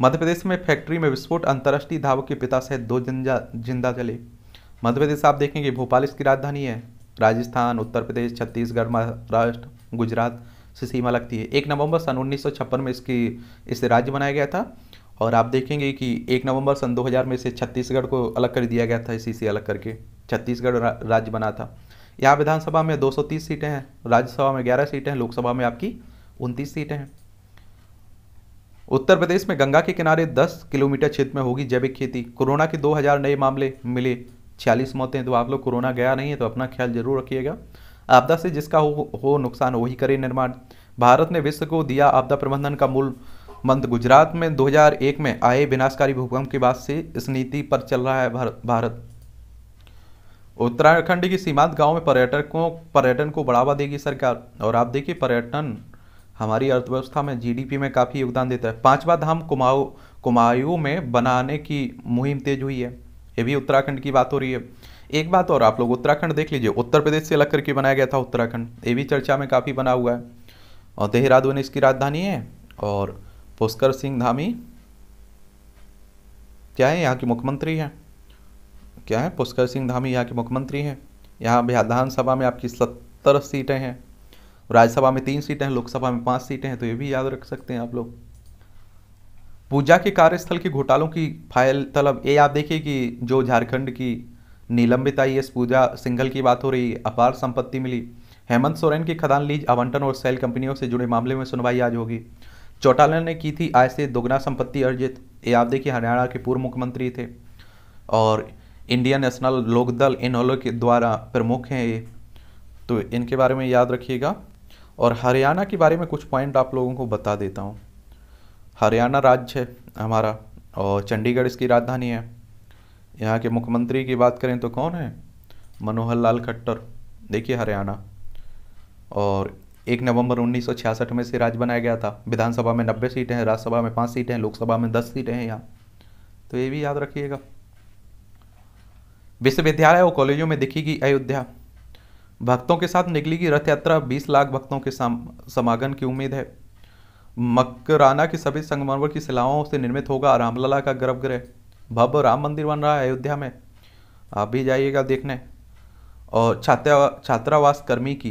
[SPEAKER 1] मध्य प्रदेश में फैक्ट्री में विस्फोट अंतर्राष्ट्रीय धावक के पिता सहित दो जिंदा जले मध्य प्रदेश आप देखेंगे भोपाल इसकी राजधानी है राजस्थान उत्तर प्रदेश छत्तीसगढ़ महाराष्ट्र गुजरात से सीमा लगती है एक नवंबर सन उन्नीस में इसकी इसे राज्य बनाया गया था और आप देखेंगे कि एक नवंबर सन 2000 में इसे छत्तीसगढ़ को अलग कर दिया गया था इसी से अलग करके छत्तीसगढ़ रा, राज्य बना था यहाँ विधानसभा में 230 सीटें हैं राज्यसभा में 11 सीटें हैं लोकसभा में आपकी उनतीस सीटें हैं उत्तर प्रदेश में गंगा के किनारे 10 किलोमीटर क्षेत्र में होगी जैविक खेती कोरोना के 2000 नए मामले मिले छियालीस मौतें तो आप लोग कोरोना गया नहीं है तो अपना ख्याल जरूर रखिएगा आपदा से जिसका हो हो नुकसान वही करे निर्माण भारत ने विश्व को दिया आपदा प्रबंधन का मूल मंत्र गुजरात में 2001 में आए विनाशकारी भूकंप के बाद से इस नीति पर चल रहा है भारत उत्तराखंड की सीमांत गांव में पर्यटकों पर्यटन को बढ़ावा देगी सरकार और आप देखिए पर्यटन हमारी अर्थव्यवस्था में जीडीपी में काफ़ी योगदान देता है पांचवा धाम कुमाऊ कुमायू में बनाने की मुहिम तेज हुई है ये भी उत्तराखंड की बात हो रही है एक बात और आप लोग उत्तराखंड देख लीजिए उत्तर प्रदेश से अलग करके बनाया गया था उत्तराखंड ये भी चर्चा में काफ़ी बना हुआ है और देहरादून इसकी राजधानी है और पुष्कर सिंह धामी क्या है यहाँ के मुख्यमंत्री हैं क्या है पुष्कर सिंह धामी यहाँ के मुख्यमंत्री हैं यहाँ विधानसभा में आपकी सत्तर सीटें हैं राज्यसभा में तीन सीटें हैं लोकसभा में पाँच सीटें हैं तो ये भी याद रख सकते हैं आप लोग पूजा के कार्यस्थल के घोटालों की फाइल तलब ये आप देखिए कि जो झारखंड की निलंबित आई एस पूजा सिंघल की बात हो रही अपार संपत्ति मिली हेमंत सोरेन की खदान लीज आवंटन और सेल कंपनियों से जुड़े मामले में सुनवाई आज होगी चौटाला ने की थी आय से दोगुना संपत्ति अर्जित ये आप देखिए हरियाणा के पूर्व मुख्यमंत्री थे और इंडियन नेशनल लोकदल इन्होंने के द्वारा प्रमुख हैं ये तो इनके बारे में याद रखिएगा और हरियाणा के बारे में कुछ पॉइंट आप लोगों को बता देता हूँ हरियाणा राज्य है हमारा और चंडीगढ़ इसकी राजधानी है यहाँ के मुख्यमंत्री की बात करें तो कौन है मनोहर लाल खट्टर देखिए हरियाणा और एक नवंबर 1966 में से राज्य बनाया गया था विधानसभा में नब्बे सीटें हैं राज्यसभा में पाँच सीटें हैं लोकसभा में दस सीटें हैं यहाँ तो ये भी याद रखिएगा विश्वविद्यालय और कॉलेजों में दिखेगी अयोध्या भक्तों के साथ निकली रथ यात्रा 20 लाख भक्तों के सम, समागम की उम्मीद है मकराना की सभी संगमरमर की शिलाओं से निर्मित होगा रामलला का गर्भगृह भव्य राम मंदिर बन रहा है अयोध्या में आप भी जाइएगा देखने और छात्रा छात्रावास कर्मी की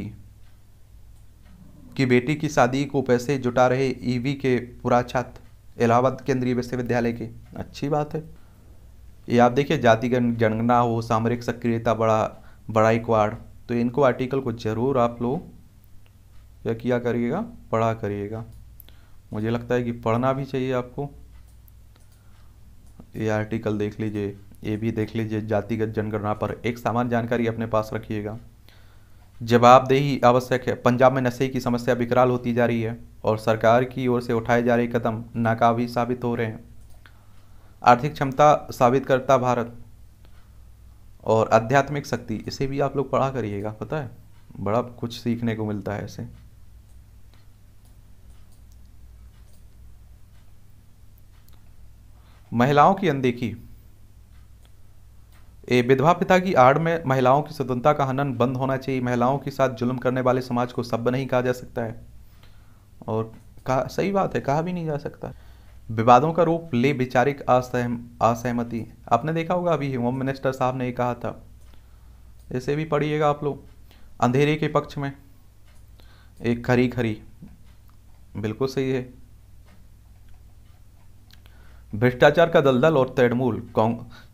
[SPEAKER 1] की बेटी की शादी को पैसे जुटा रहे ईवी के पूरा छात्र इलाहाबाद केंद्रीय विश्वविद्यालय के अच्छी बात है ये आप देखिए जातिगण जनगणना हो सामरिक सक्रियता बड़ा बड़ा इक्वाड़ तो इनको आर्टिकल को ज़रूर आप लोग क्या किया करिएगा पढ़ा करिएगा मुझे लगता है कि पढ़ना भी चाहिए आपको ये आर्टिकल देख लीजिए ये भी देख लीजिए जातिगत जनगणना पर एक सामान्य जानकारी अपने पास रखिएगा जवाबदेही आवश्यक है पंजाब में नशे की समस्या विकराल होती जा रही है और सरकार की ओर से उठाए जा रहे कदम नाकाबी साबित हो रहे हैं आर्थिक क्षमता साबित करता भारत और आध्यात्मिक शक्ति इसे भी आप लोग पढ़ा करिएगा पता है बड़ा कुछ सीखने को मिलता है ऐसे महिलाओं की अनदेखी ए विधवा पिता की आड़ में महिलाओं की स्वतंत्रता का हनन बंद होना चाहिए महिलाओं के साथ जुल्म करने वाले समाज को सब नहीं कहा जा सकता है और कहा सही बात है कहा भी नहीं जा सकता विवादों का रूप ले विचारिक असहम असहमति आपने देखा होगा अभी होम मिनिस्टर साहब ने ये कहा था ऐसे भी पढ़िएगा आप लोग अंधेरे के पक्ष में एक खरी खरी बिल्कुल सही है भ्रष्टाचार का दलदल और तृणमूल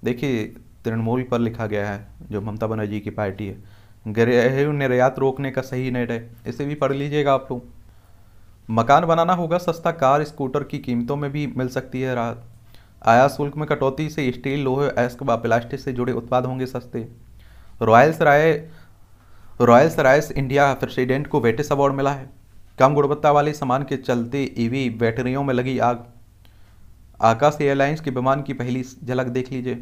[SPEAKER 1] देखिए तृणमूल पर लिखा गया है जो ममता बनर्जी की पार्टी है घरेलू निर्यात रोकने का सही निर्णय इसे भी पढ़ लीजिएगा आप लोग मकान बनाना होगा सस्ता कार स्कूटर की कीमतों में भी मिल सकती है राहत आया शुल्क में कटौती से स्टील लोहे एस्क व प्लास्टिक से जुड़े उत्पाद होंगे सस्ते रॉयल्स राय रॉयल्स रायस इंडिया प्रेसिडेंट को वेटेस अवार्ड मिला है कम गुणवत्ता वाले सामान के चलते ईवी बैटरियों में लगी आग आकाश एयरलाइंस के विमान की पहली झलक देख लीजिए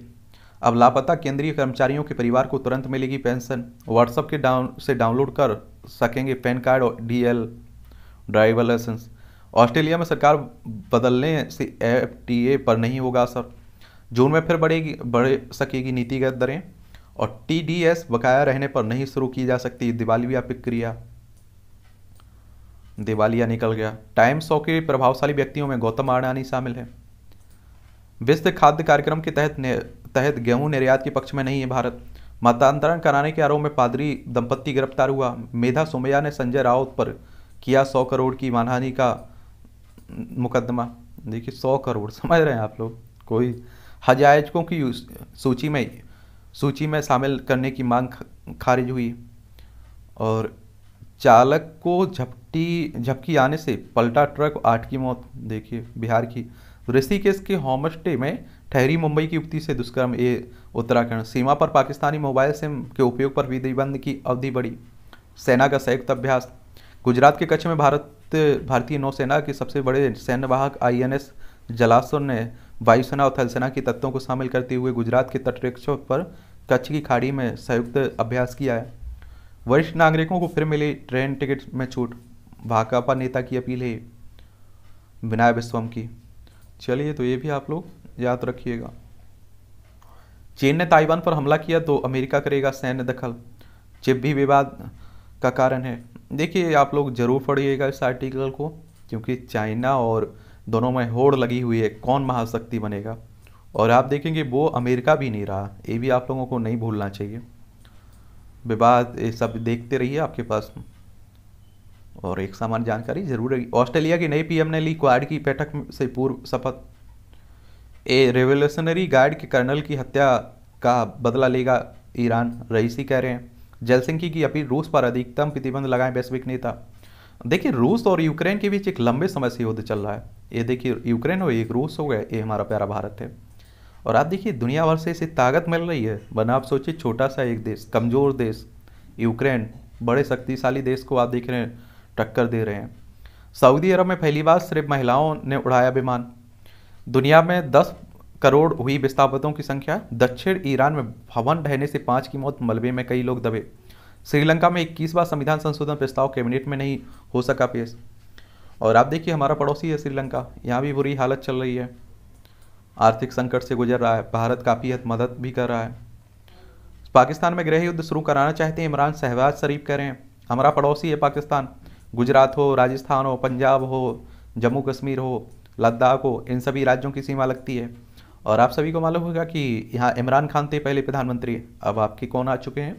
[SPEAKER 1] अब लापता केंद्रीय कर्मचारियों के परिवार को तुरंत मिलेगी पेंशन व्हाट्सएप के डाउन से डाउनलोड कर सकेंगे पैन कार्ड और D L driver licence Australia में सरकार बदलने से एफ टी ए पर नहीं होगा असर जून में फिर बढ़ेगी बढ़ सकेगी नीतिगत दरें और टी डी एस बकाया रहने पर नहीं शुरू की जा सकती दिवालिया प्रक्रिया दिवालिया निकल गया टाइम्स शो के प्रभावशाली व्यक्तियों में गौतम अडानी शामिल है विश्व खाद्य कार्यक्रम के तहत तहत गेहूं निर्यात के पक्ष में नहीं है भारत मतांतरण कराने के आरोप में पादरी दंपत्ति गिरफ्तार हुआ मेधा सोमैया ने संजय राउत पर किया सौ करोड़ की मानहानि का मुकदमा देखिए सौ करोड़ समझ रहे हैं आप लोग कोई हजायजकों की सूची में सूची में शामिल करने की मांग खारिज हुई और चालक को झपटी झपकी आने से पलटा ट्रक आठ की मौत देखिए बिहार की तो ऋषिकेश के होमस्टे में ठहरी मुंबई की युक्ति से दुष्कर्म ए उत्तराखंड सीमा पर पाकिस्तानी मोबाइल सिम के उपयोग पर विधिबंध की अवधि बढ़ी सेना का संयुक्त अभ्यास गुजरात के कच्छ में भारत भारतीय नौसेना के सबसे बड़े सैन्य वाहक आई एन एस जलासुर ने वायुसेना और थलसेना के तत्वों को शामिल करते हुए गुजरात के तटरक्षों पर कच्छ की खाड़ी में संयुक्त अभ्यास किया है वरिष्ठ नागरिकों को फिर मिली ट्रेन टिकट में छूट भाकपा नेता की अपील है विनायक विश्वम की चलिए तो ये भी आप लोग याद रखिएगा चीन ने ताइवान पर हमला किया तो अमेरिका करेगा सैन्य दखल चिप भी विवाद का कारण है देखिए आप लोग जरूर पढ़िएगा इस आर्टिकल को क्योंकि चाइना और दोनों में होड़ लगी हुई है कौन महाशक्ति बनेगा और आप देखेंगे वो अमेरिका भी नहीं रहा ये भी आप लोगों को नहीं भूलना चाहिए विवाद ये सब देखते रहिए आपके पास और एक सामान्य जानकारी जरूर रहेगी ऑस्ट्रेलिया की नई पीएम ने ली क्वाड की बैठक से पूर्व शपथ ए रेवोल्यूशनरी गार्ड के कर्नल की हत्या का बदला लेगा ईरान रईसी कह रहे हैं जलसिंकी की अपील रूस पर अधिकतम प्रतिबंध लगाए वैश्विक नेता देखिए रूस और यूक्रेन के बीच एक लंबे समय से युद्ध चल रहा है ये देखिए यूक्रेन हो एक रूस हो गया ये हमारा प्यारा भारत है और आप देखिए दुनिया भर से इसे ताकत मिल रही है वरना आप सोचिए छोटा सा एक देश कमज़ोर देश यूक्रेन बड़े शक्तिशाली देश को आप देख रहे हैं टक्कर दे रहे हैं सऊदी अरब में पहली बार सिर्फ महिलाओं ने उड़ाया विमान दुनिया में 10 करोड़ हुई विस्थापितों की संख्या दक्षिण ईरान में भवन ढहने से पाँच की मौत मलबे में कई लोग दबे श्रीलंका में इक्कीस बार संविधान संशोधन प्रस्ताव कैबिनेट में नहीं हो सका पेश और आप देखिए हमारा पड़ोसी है श्रीलंका यहाँ भी बुरी हालत चल रही है आर्थिक संकट से गुजर रहा है भारत काफ़ी हद मदद भी कर रहा है पाकिस्तान में गृह युद्ध शुरू कराना चाहते हैं इमरान शहबाज शरीफ कह रहे हैं हमारा पड़ोसी है पाकिस्तान गुजरात हो राजस्थान हो पंजाब हो जम्मू कश्मीर हो लद्दाख हो इन सभी राज्यों की सीमा लगती है और आप सभी को मालूम होगा कि यहाँ इमरान खान थे पहले प्रधानमंत्री अब आपके कौन आ चुके हैं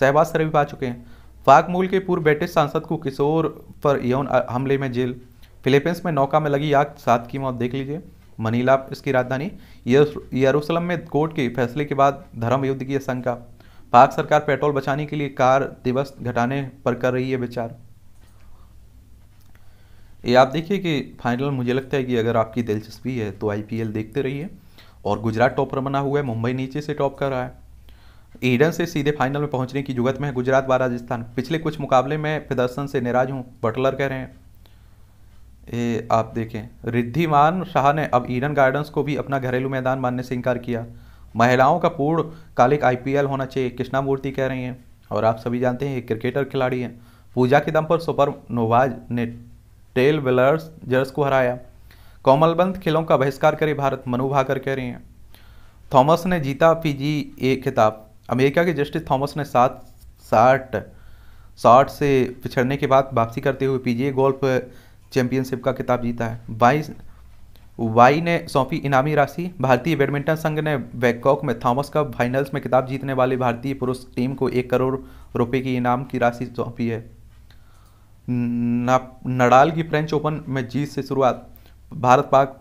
[SPEAKER 1] शहबाज शरीफ आ चुके हैं फाक मूल के पूर्व ब्रिटिश सांसद को किशोर पर यौन हमले में जेल फिलीपींस में नौका में लगी आग सात की मौत देख लीजिए मनीला इसकी राजधानी यरूशलम में कोर्ट के फैसले के बाद धर्म युद्ध की आशंका पाक सरकार पेट्रोल बचाने के लिए कार दिवस घटाने पर कर रही है विचार ये आप देखिए कि फाइनल मुझे लगता है कि अगर आपकी दिलचस्पी है तो आईपीएल देखते रहिए और गुजरात टॉपर बना हुआ है मुंबई नीचे से टॉप कर रहा है ईडन से सीधे फाइनल में पहुंचने की जुगत में है गुजरात व राजस्थान पिछले कुछ मुकाबले में प्रदर्शन से निराज हूँ बटलर कह रहे हैं ये आप देखें रिद्धिमान शाह ने अब ईडन गार्डन्स को भी अपना घरेलू मैदान मानने से इनकार किया महिलाओं का पूर्ण कालिक आईपीएल होना चाहिए कृष्णा मूर्ति कह रही हैं और आप सभी जानते हैं क्रिकेटर खिलाड़ी हैं पूजा के दम पर सुपर नोवाज ने टेल वेलर्स जर्स को हराया कोमलबंद खेलों का बहिष्कार करे भारत मनु भाकर कह रहे हैं थॉमस ने जीता फीजी ए खिताब अमेरिका के जस्टिस थॉमस ने सात साठ साठ से पिछड़ने के बाद वापसी करते हुए पीजीए गोल्फ चैंपियनशिप का खिताब जीता है बाईस वाई ने सौंपी इनामी राशि भारतीय बैडमिंटन संघ ने बैंकॉक में थॉमस कप फाइनल्स में खिताब जीतने वाली भारतीय पुरुष टीम को एक करोड़ रुपए की इनाम की राशि सौंपी है नडाल की फ्रेंच ओपन में जीत से शुरुआत भारत पाक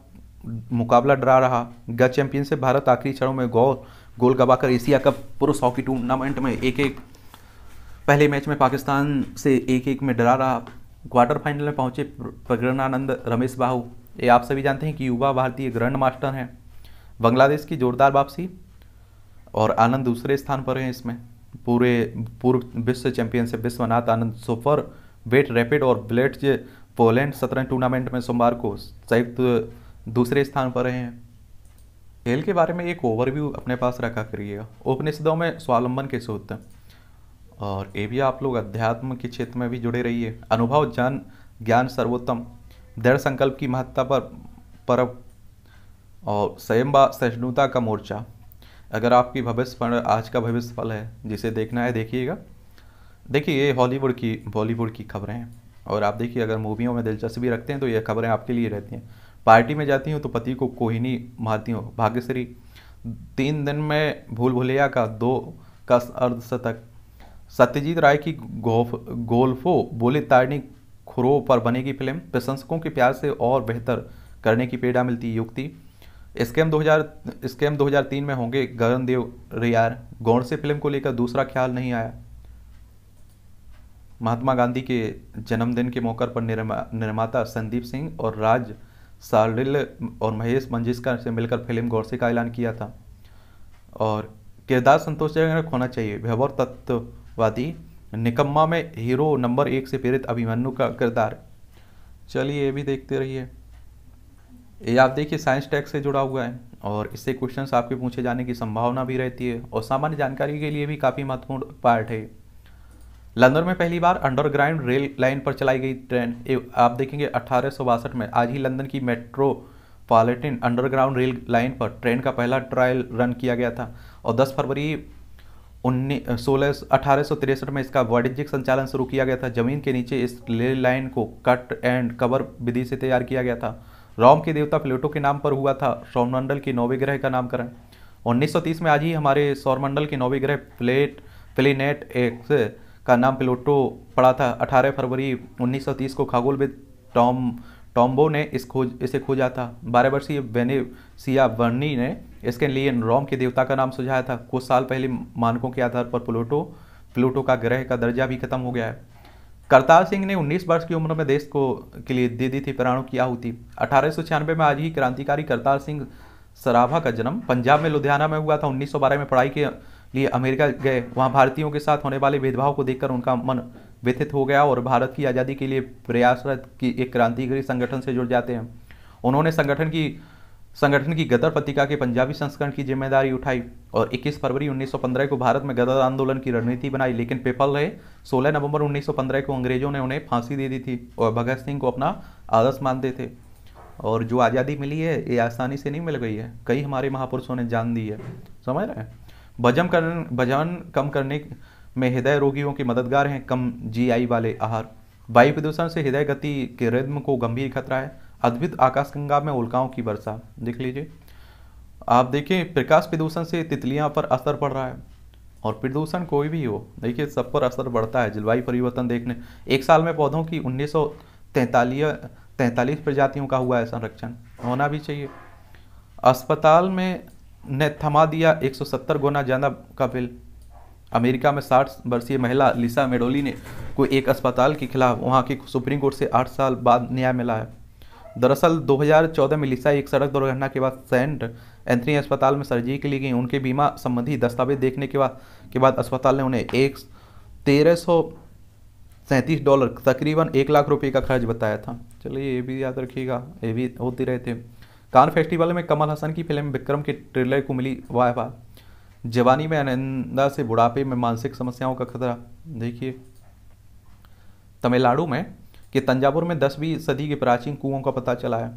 [SPEAKER 1] मुकाबला डरा रहा गत चैंपियनशिप भारत आखिरी क्षणों में गोल गोल गवाकर एशिया कप पुरुष हॉकी टूर्नामेंट में एक एक पहले मैच में पाकिस्तान से एक एक में डरा रहा क्वार्टर फाइनल में पहुंचे प्रगणानंद रमेश बाहू ये आप सभी जानते हैं कि युवा भारतीय ग्रैंड मास्टर हैं बांग्लादेश की जोरदार वापसी और आनंद दूसरे स्थान पर हैं इसमें पूरे पूर्व विश्व championship Vishwanath Anand superbet rapid और ब्लेड पोलैंड शतरंज टूर्नामेंट में सोमवार को संयुक्त दूसरे स्थान पर रहे हैं खेल के बारे में एक ओवरव्यू अपने पास रखा करिएगा उपनिषदों में स्वावलंबन के सूत्र और ये भी आप लोग अध्यात्म के क्षेत्र में भी जुड़े रहिए अनुभव ज्ञान ज्ञान सर्वोत्तम दृढ़ संकल्प की महत्ता पर परब और स्वयं व सहिष्णुता का मोर्चा अगर आपकी भविष्य फल आज का भविष्य फल है जिसे देखना है देखिएगा देखिए ये हॉलीवुड की बॉलीवुड की खबरें हैं और आप देखिए अगर मूवियों में दिलचस्पी रखते हैं तो ये खबरें आपके लिए रहती हैं पार्टी में जाती हूँ तो पति को कोहिनी मारती हूँ भाग्यश्री तीन दिन में भूल भुलैया का दो का अर्धशतक सत्यजीत राय की गोफ गोल्फो बोले तारणी खुरो पर बनेगी फिल्म प्रशंसकों के प्यार से और बेहतर करने की पीड़ा मिलती युक्ति स्कैम 2000 स्कैम 2003 में होंगे गगनदेव रियार गौर से फिल्म को लेकर दूसरा ख्याल नहीं आया महात्मा गांधी के जन्मदिन के मौके पर निर्मा, निर्माता संदीप सिंह और राज सारिल और महेश मंजिस्कर से मिलकर फिल्म गौरसे का ऐलान किया था और किरदार संतोषजनक होना चाहिए व्यवहार तत्ववादी निकम्मा में हीरो नंबर एक से प्रेरित अभिमन्यु का किरदार चलिए ये भी देखते रहिए ये आप देखिए साइंस टैक्स से जुड़ा हुआ है और इससे क्वेश्चंस आपके पूछे जाने की संभावना भी रहती है और सामान्य जानकारी के लिए भी काफ़ी महत्वपूर्ण पार्ट है लंदन में पहली बार अंडरग्राउंड रेल लाइन पर चलाई गई ट्रेन आप देखेंगे अठारह में आज ही लंदन की metropolitan underground rail line पर ट्रेन का पहला ट्रायल रन किया गया था और 10 फरवरी उन्नीस सोलह अठारह में इसका वाणिज्यिक संचालन शुरू किया गया था जमीन के नीचे इस रेल लाइन को कट एंड कवर विधि से तैयार किया गया था रोम के देवता प्लेटो के नाम पर हुआ था सौरमंडल के नौवे ग्रह का नामकरण 1930 में आज ही हमारे सौरमंडल के नौवे ग्रह प्लेट प्लेनेट एक्स का नाम प्लूटो पड़ा था 18 फरवरी 1930 को खगोलविद टॉम टॉम्बो ने इस खोज इसे खोजा था बारह वर्षीय वेनेसिया वर्नी ने इसके लिए रोम के देवता का नाम सुझाया था कुछ साल पहले मानकों के आधार पर प्लूटो प्लूटो का ग्रह का दर्जा भी खत्म हो गया है करतार सिंह ने 19 वर्ष की उम्र में देश को के लिए दे दी थी प्राणों की आहुति अठारह में आज ही क्रांतिकारी करतार सिंह सराभा का जन्म पंजाब में लुधियाना में हुआ था उन्नीस में पढ़ाई के लिए अमेरिका गए वहाँ भारतीयों के साथ होने वाले भेदभाव को देखकर उनका मन व्यथित हो गया और भारत की आज़ादी के लिए प्रयासरत की एक क्रांतिकारी संगठन से जुड़ जाते हैं उन्होंने संगठन की संगठन की गदर पत्रिका के पंजाबी संस्करण की जिम्मेदारी उठाई और 21 फरवरी 1915 को भारत में गदर आंदोलन की रणनीति बनाई लेकिन पेपल रहे 16 नवंबर 1915 को अंग्रेजों ने उन्हें फांसी दे दी थी और भगत सिंह को अपना आदर्श मानते थे और जो आज़ादी मिली है ये आसानी से नहीं मिल गई है कई हमारे महापुरुषों ने जान दी है समझ रहे हैं वजन कर वजन कम करने में हृदय रोगियों के मददगार हैं कम जीआई वाले आहार वायु प्रदूषण से हृदय गति के रिद्म को गंभीर खतरा है अद्भुत आकाशगंगा में उल्काओं की वर्षा देख लीजिए आप देखें प्रकाश प्रदूषण से तितलियां पर असर पड़ रहा है और प्रदूषण कोई भी हो देखिए सब पर असर बढ़ता है जलवायु परिवर्तन देखने एक साल में पौधों की उन्नीस सौ तैंतालीस प्रजातियों का हुआ है संरक्षण होना भी चाहिए अस्पताल में ने थमा दिया 170 गुना ज़्यादा का बिल अमेरिका में 60 वर्षीय महिला लिसा मेडोली ने को एक अस्पताल के खिलाफ वहां की सुप्रीम कोर्ट से 8 साल बाद न्याय मिला है दरअसल 2014 में लिसा एक सड़क दुर्घटना के बाद सेंट एंथनी अस्पताल में सर्जरी के लिए गई उनके बीमा संबंधी दस्तावेज देखने के बाद के बाद अस्पताल ने उन्हें एक तेरह सौ सैंतीस डॉलर तकरीबन एक लाख रुपये का खर्च बताया था चलिए ये भी याद रखिएगा ये भी होते रहती है कान फेस्टिवल में कमल हसन की फिल्म विक्रम के ट्रेलर को मिली वाह वाह जवानी में अनिंदा से बुढ़ापे में मानसिक समस्याओं का खतरा देखिए तमिलनाडु में कि तंजावुर में दसवीं सदी के प्राचीन कुओं का पता चला है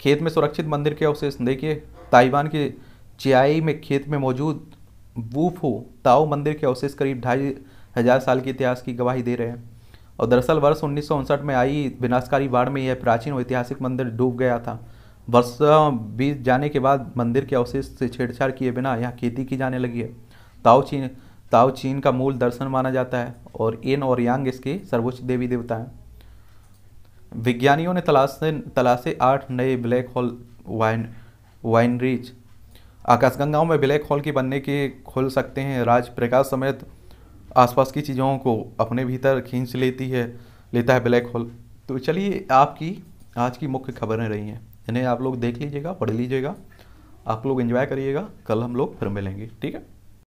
[SPEAKER 1] खेत में सुरक्षित मंदिर के अवशेष देखिए ताइवान के चियाई में खेत में मौजूद वूफो ताओ मंदिर के अवशेष करीब ढाई हजार साल के इतिहास की गवाही दे रहे हैं और दरअसल वर्ष उन्नीस में आई विनाशकारी बाढ़ में यह प्राचीन और ऐतिहासिक मंदिर डूब गया था वर्ष बीत जाने के बाद मंदिर के अवशेष से छेड़छाड़ किए बिना यहाँ खेती की जाने लगी है ताओचीन ताओचीन का मूल दर्शन माना जाता है और एन और यांग इसके सर्वोच्च देवी देवता हैं विज्ञानियों ने तलाशे तलाशे आठ नए ब्लैक होल वाइन वाइनरीज आकाशगंगाओं में ब्लैक होल की बनने के खोल सकते हैं राज प्रकाश समेत आसपास की चीज़ों को अपने भीतर खींच लेती है लेता है ब्लैक होल तो चलिए आपकी आज की मुख्य खबरें रही हैं इन्हें आप लोग देख लीजिएगा पढ़ लीजिएगा आप लोग इन्जॉय करिएगा कल हम लोग फिर मिलेंगे ठीक है